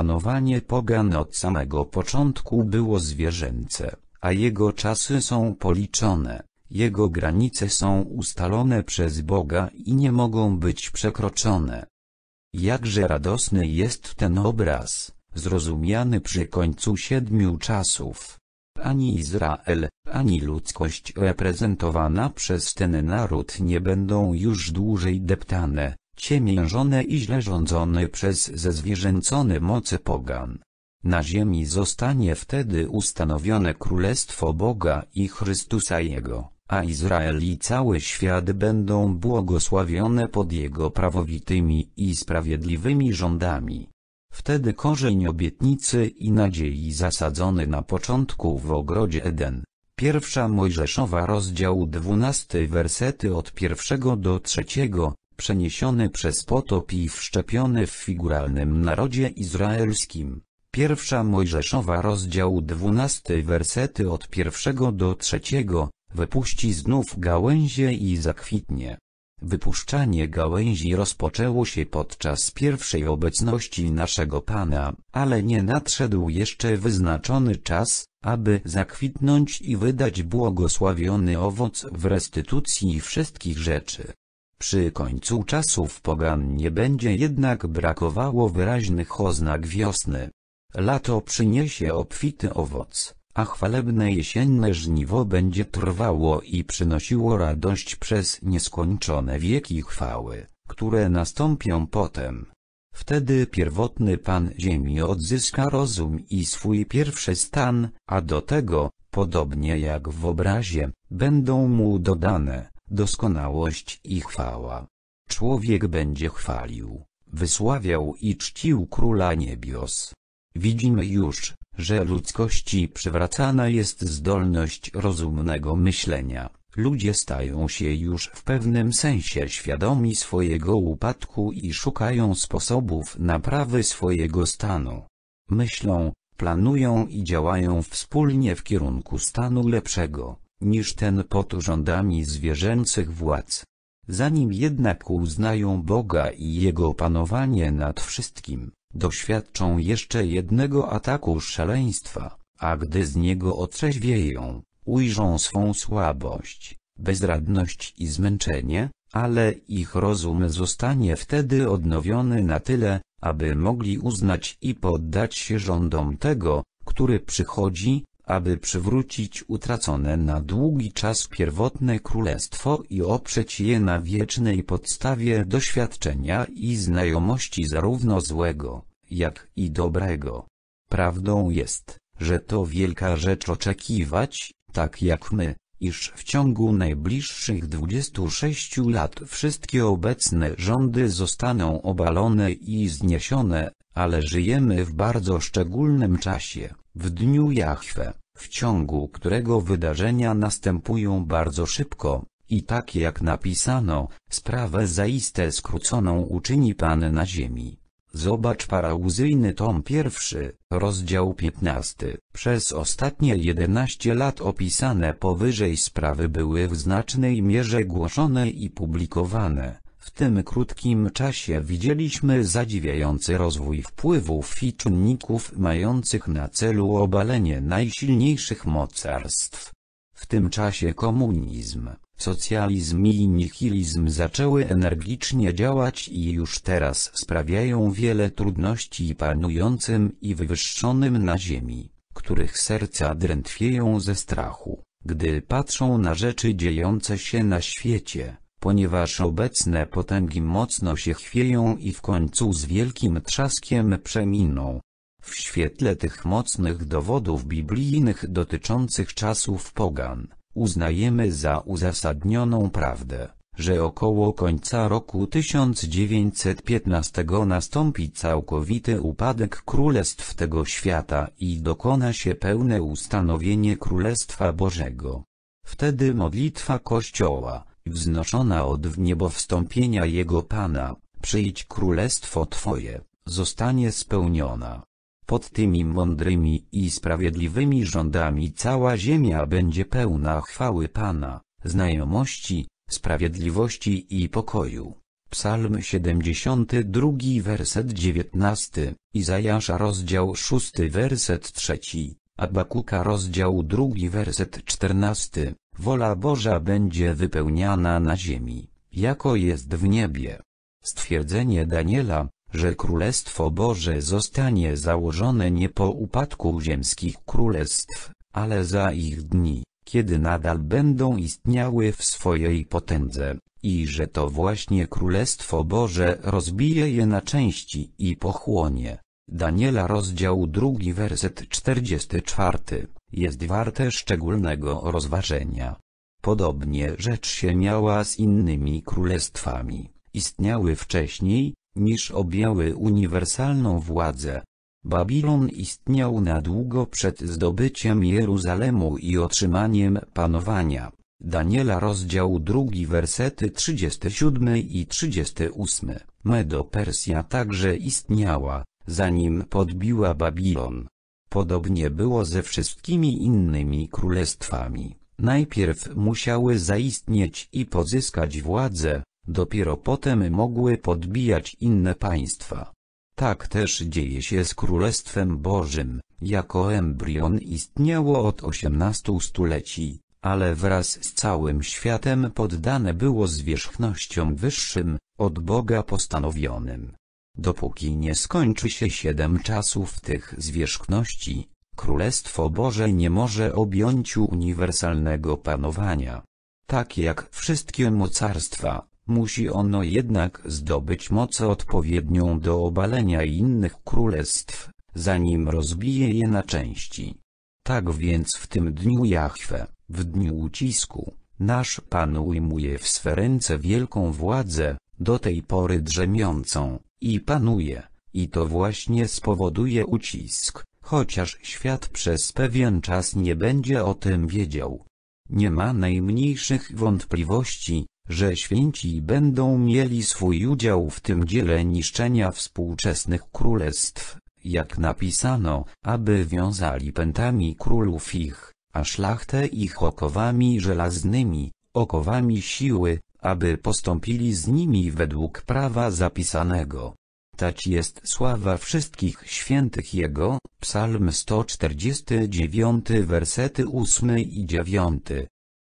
Speaker 1: Panowanie pogan od samego początku było zwierzęce, a jego czasy są policzone, jego granice są ustalone przez Boga i nie mogą być przekroczone. Jakże radosny jest ten obraz, zrozumiany przy końcu siedmiu czasów. Ani Izrael, ani ludzkość reprezentowana przez ten naród nie będą już dłużej deptane, ciemiężone i źle rządzone przez zezwierzęcony mocy pogan. Na ziemi zostanie wtedy ustanowione Królestwo Boga i Chrystusa Jego, a Izrael i cały świat będą błogosławione pod Jego prawowitymi i sprawiedliwymi rządami. Wtedy korzeń obietnicy i nadziei zasadzony na początku w ogrodzie Eden. Pierwsza Mojżeszowa rozdział 12 wersety od pierwszego do trzeciego przeniesiony przez potop i wszczepiony w figuralnym narodzie izraelskim. Pierwsza Mojżeszowa rozdział 12 wersety od pierwszego do trzeciego, wypuści znów gałęzie i zakwitnie. Wypuszczanie gałęzi rozpoczęło się podczas pierwszej obecności naszego Pana, ale nie nadszedł jeszcze wyznaczony czas, aby zakwitnąć i wydać błogosławiony owoc w restytucji wszystkich rzeczy. Przy końcu czasów pogan nie będzie jednak brakowało wyraźnych oznak wiosny. Lato przyniesie obfity owoc, a chwalebne jesienne żniwo będzie trwało i przynosiło radość przez nieskończone wieki chwały, które nastąpią potem. Wtedy pierwotny Pan Ziemi odzyska rozum i swój pierwszy stan, a do tego, podobnie jak w obrazie, będą mu dodane doskonałość i chwała. Człowiek będzie chwalił, wysławiał i czcił Króla Niebios. Widzimy już, że ludzkości przywracana jest zdolność rozumnego myślenia. Ludzie stają się już w pewnym sensie świadomi swojego upadku i szukają sposobów naprawy swojego stanu. Myślą, planują i działają wspólnie w kierunku stanu lepszego niż ten pod rządami zwierzęcych władz. Zanim jednak uznają Boga i Jego panowanie nad wszystkim, doświadczą jeszcze jednego ataku szaleństwa, a gdy z niego otrzeźwieją, ujrzą swą słabość, bezradność i zmęczenie, ale ich rozum zostanie wtedy odnowiony na tyle, aby mogli uznać i poddać się rządom tego, który przychodzi, aby przywrócić utracone na długi czas pierwotne królestwo i oprzeć je na wiecznej podstawie doświadczenia i znajomości zarówno złego, jak i dobrego. Prawdą jest, że to wielka rzecz oczekiwać, tak jak my, iż w ciągu najbliższych 26 lat wszystkie obecne rządy zostaną obalone i zniesione, ale żyjemy w bardzo szczególnym czasie w dniu Jahwe, w ciągu którego wydarzenia następują bardzo szybko, i tak jak napisano, sprawę zaiste skróconą uczyni Pan na ziemi. Zobacz parauzyjny tom pierwszy, rozdział 15. Przez ostatnie 11 lat opisane powyżej sprawy były w znacznej mierze głoszone i publikowane. W tym krótkim czasie widzieliśmy zadziwiający rozwój wpływów i czynników mających na celu obalenie najsilniejszych mocarstw. W tym czasie komunizm, socjalizm i nihilizm zaczęły energicznie działać i już teraz sprawiają wiele trudności panującym i wywyższonym na ziemi, których serca drętwieją ze strachu, gdy patrzą na rzeczy dziejące się na świecie ponieważ obecne potęgi mocno się chwieją i w końcu z wielkim trzaskiem przeminą. W świetle tych mocnych dowodów biblijnych dotyczących czasów pogan, uznajemy za uzasadnioną prawdę, że około końca roku 1915 nastąpi całkowity upadek królestw tego świata i dokona się pełne ustanowienie Królestwa Bożego. Wtedy modlitwa Kościoła wznoszona od w niebo wstąpienia Jego Pana, przyjdź królestwo Twoje, zostanie spełniona. Pod tymi mądrymi i sprawiedliwymi rządami cała ziemia będzie pełna chwały Pana, znajomości, sprawiedliwości i pokoju. Psalm 72 werset 19, Izajasza rozdział 6 werset 3, Abakuka rozdział 2 werset 14. Wola Boża będzie wypełniana na ziemi, jako jest w niebie. Stwierdzenie Daniela, że Królestwo Boże zostanie założone nie po upadku ziemskich królestw, ale za ich dni, kiedy nadal będą istniały w swojej potędze, i że to właśnie Królestwo Boże rozbije je na części i pochłonie. Daniela rozdział 2 werset 44 jest warte szczególnego rozważenia. Podobnie rzecz się miała z innymi królestwami, istniały wcześniej, niż objęły uniwersalną władzę. Babilon istniał na długo przed zdobyciem Jeruzalemu i otrzymaniem panowania. Daniela rozdział 2 wersety 37 i 38. Medo-Persja także istniała, zanim podbiła Babilon. Podobnie było ze wszystkimi innymi królestwami. Najpierw musiały zaistnieć i pozyskać władzę, dopiero potem mogły podbijać inne państwa. Tak też dzieje się z Królestwem Bożym, jako embrion istniało od XVIII stuleci, ale wraz z całym światem poddane było zwierzchnościom wyższym, od Boga postanowionym. Dopóki nie skończy się siedem czasów tych zwierzchności, Królestwo Boże nie może objąć uniwersalnego panowania. Tak jak wszystkie mocarstwa, musi ono jednak zdobyć moc odpowiednią do obalenia innych królestw, zanim rozbije je na części. Tak więc w tym dniu Jahwe, w dniu ucisku, nasz Pan ujmuje w swe ręce wielką władzę, do tej pory drzemiącą, i panuje, i to właśnie spowoduje ucisk, chociaż świat przez pewien czas nie będzie o tym wiedział. Nie ma najmniejszych wątpliwości, że święci będą mieli swój udział w tym dziele niszczenia współczesnych królestw, jak napisano, aby wiązali pętami królów ich, a szlachtę ich okowami żelaznymi, okowami siły, aby postąpili z nimi według prawa zapisanego. Tać jest sława wszystkich świętych Jego, psalm 149 wersety 8 i 9.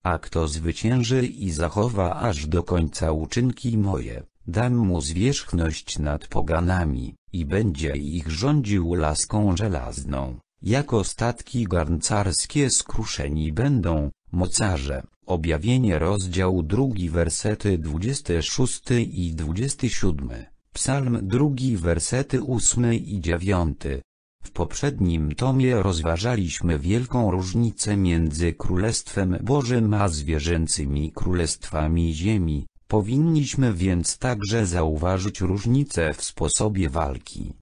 Speaker 1: A kto zwycięży i zachowa aż do końca uczynki moje, dam mu zwierzchność nad poganami, i będzie ich rządził laską żelazną, jako statki garncarskie skruszeni będą, mocarze. Objawienie rozdział 2 wersety 26 i 27, psalm 2 wersety 8 i 9. W poprzednim tomie rozważaliśmy wielką różnicę między Królestwem Bożym a zwierzęcymi królestwami ziemi, powinniśmy więc także zauważyć różnicę w sposobie walki.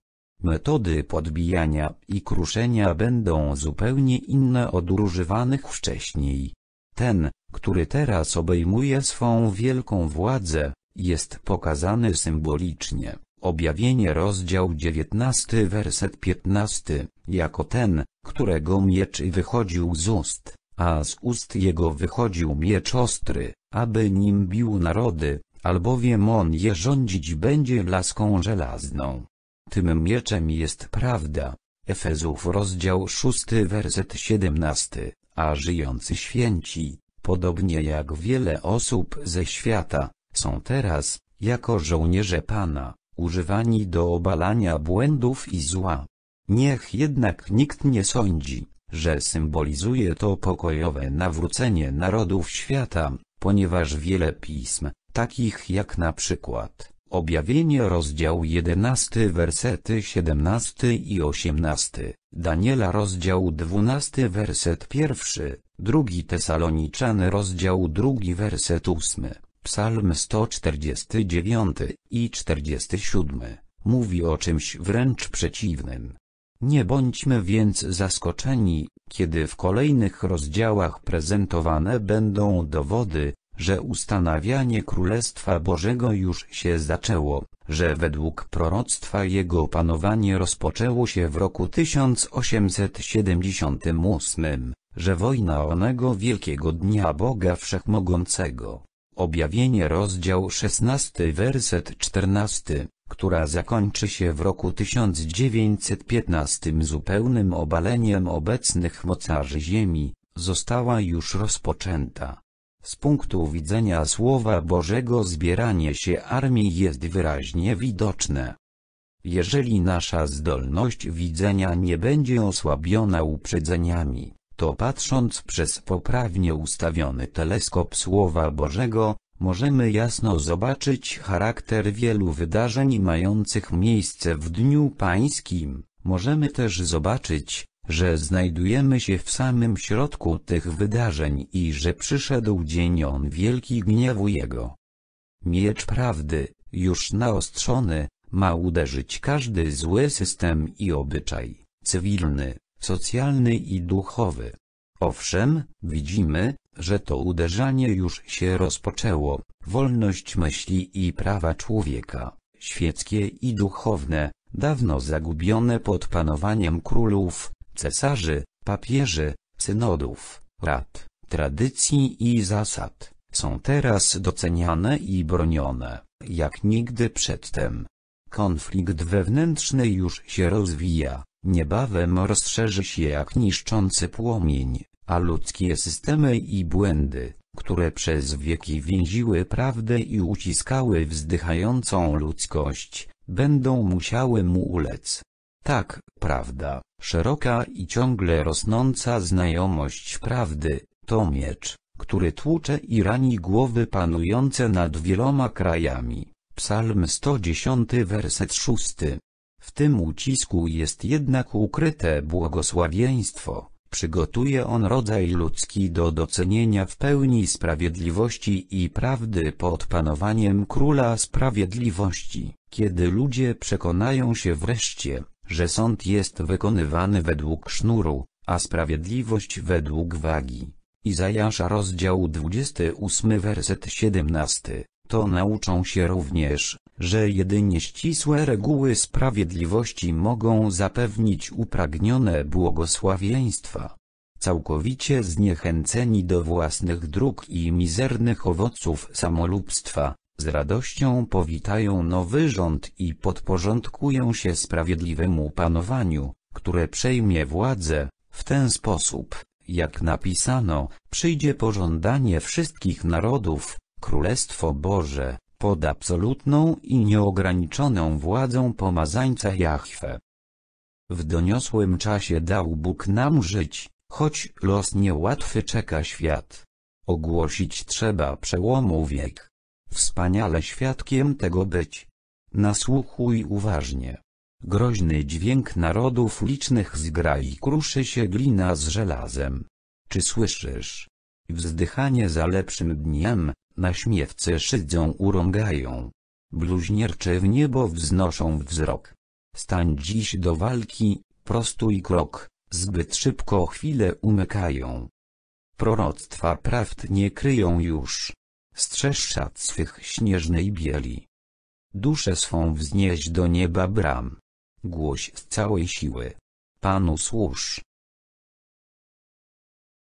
Speaker 1: Metody podbijania i kruszenia będą zupełnie inne od używanych wcześniej. Ten, który teraz obejmuje swą wielką władzę, jest pokazany symbolicznie, objawienie rozdział 19 werset 15, jako ten, którego miecz wychodził z ust, a z ust jego wychodził miecz ostry, aby nim bił narody, albowiem on je rządzić będzie laską żelazną. Tym mieczem jest prawda. Efezów rozdział 6 werset 17, a żyjący święci, podobnie jak wiele osób ze świata, są teraz, jako żołnierze Pana, używani do obalania błędów i zła. Niech jednak nikt nie sądzi, że symbolizuje to pokojowe nawrócenie narodów świata, ponieważ wiele pism, takich jak na przykład Objawienie rozdział 11 wersety 17 i 18, Daniela rozdział 12 werset 1, Drugi Tesaloniczany rozdział drugi werset ósmy, psalm 149 i 47, mówi o czymś wręcz przeciwnym. Nie bądźmy więc zaskoczeni, kiedy w kolejnych rozdziałach prezentowane będą dowody, że ustanawianie Królestwa Bożego już się zaczęło, że według proroctwa jego panowanie rozpoczęło się w roku 1878, że wojna onego wielkiego dnia Boga Wszechmogącego, objawienie rozdział 16 werset 14, która zakończy się w roku 1915 zupełnym obaleniem obecnych mocarzy ziemi, została już rozpoczęta. Z punktu widzenia Słowa Bożego zbieranie się armii jest wyraźnie widoczne. Jeżeli nasza zdolność widzenia nie będzie osłabiona uprzedzeniami, to patrząc przez poprawnie ustawiony teleskop Słowa Bożego, możemy jasno zobaczyć charakter wielu wydarzeń mających miejsce w Dniu Pańskim, możemy też zobaczyć, że znajdujemy się w samym środku tych wydarzeń i że przyszedł dzień on wielki gniewu jego. Miecz prawdy, już naostrzony, ma uderzyć każdy zły system i obyczaj, cywilny, socjalny i duchowy. Owszem, widzimy, że to uderzanie już się rozpoczęło, wolność myśli i prawa człowieka, świeckie i duchowne, dawno zagubione pod panowaniem królów, cesarzy, papieży, synodów, rad, tradycji i zasad, są teraz doceniane i bronione, jak nigdy przedtem. Konflikt wewnętrzny już się rozwija, Niebawem rozszerzy się jak niszczący płomień, a ludzkie systemy i błędy, które przez wieki więziły prawdę i uciskały wzdychającą ludzkość, będą musiały mu ulec. Tak, prawda, szeroka i ciągle rosnąca znajomość prawdy, to miecz, który tłucze i rani głowy panujące nad wieloma krajami. Psalm 110 werset 6 w tym ucisku jest jednak ukryte błogosławieństwo, przygotuje on rodzaj ludzki do docenienia w pełni sprawiedliwości i prawdy pod panowaniem Króla Sprawiedliwości, kiedy ludzie przekonają się wreszcie, że sąd jest wykonywany według sznuru, a sprawiedliwość według wagi. Izajasza rozdział 28 werset 17 to nauczą się również, że jedynie ścisłe reguły sprawiedliwości mogą zapewnić upragnione błogosławieństwa. Całkowicie zniechęceni do własnych dróg i mizernych owoców samolubstwa, z radością powitają nowy rząd i podporządkują się sprawiedliwemu panowaniu, które przejmie władzę, w ten sposób, jak napisano, przyjdzie pożądanie wszystkich narodów, Królestwo Boże, pod absolutną i nieograniczoną władzą pomazańca Jahwe. W doniosłym czasie dał Bóg nam żyć, choć los niełatwy czeka świat. Ogłosić trzeba przełomu wiek. Wspaniale świadkiem tego być. Nasłuchuj uważnie. Groźny dźwięk narodów licznych zgra i kruszy się glina z żelazem. Czy słyszysz? Wzdychanie za lepszym dniem, na śmiewce szydzą urągają. Bluźniercze w niebo wznoszą wzrok. Stań dziś do walki, prostuj krok, zbyt szybko chwile umykają. Proroctwa prawd nie kryją już. Strzeż szat swych śnieżnej bieli. Duszę swą wznieść do nieba bram. Głoś z całej siły. Panu służ.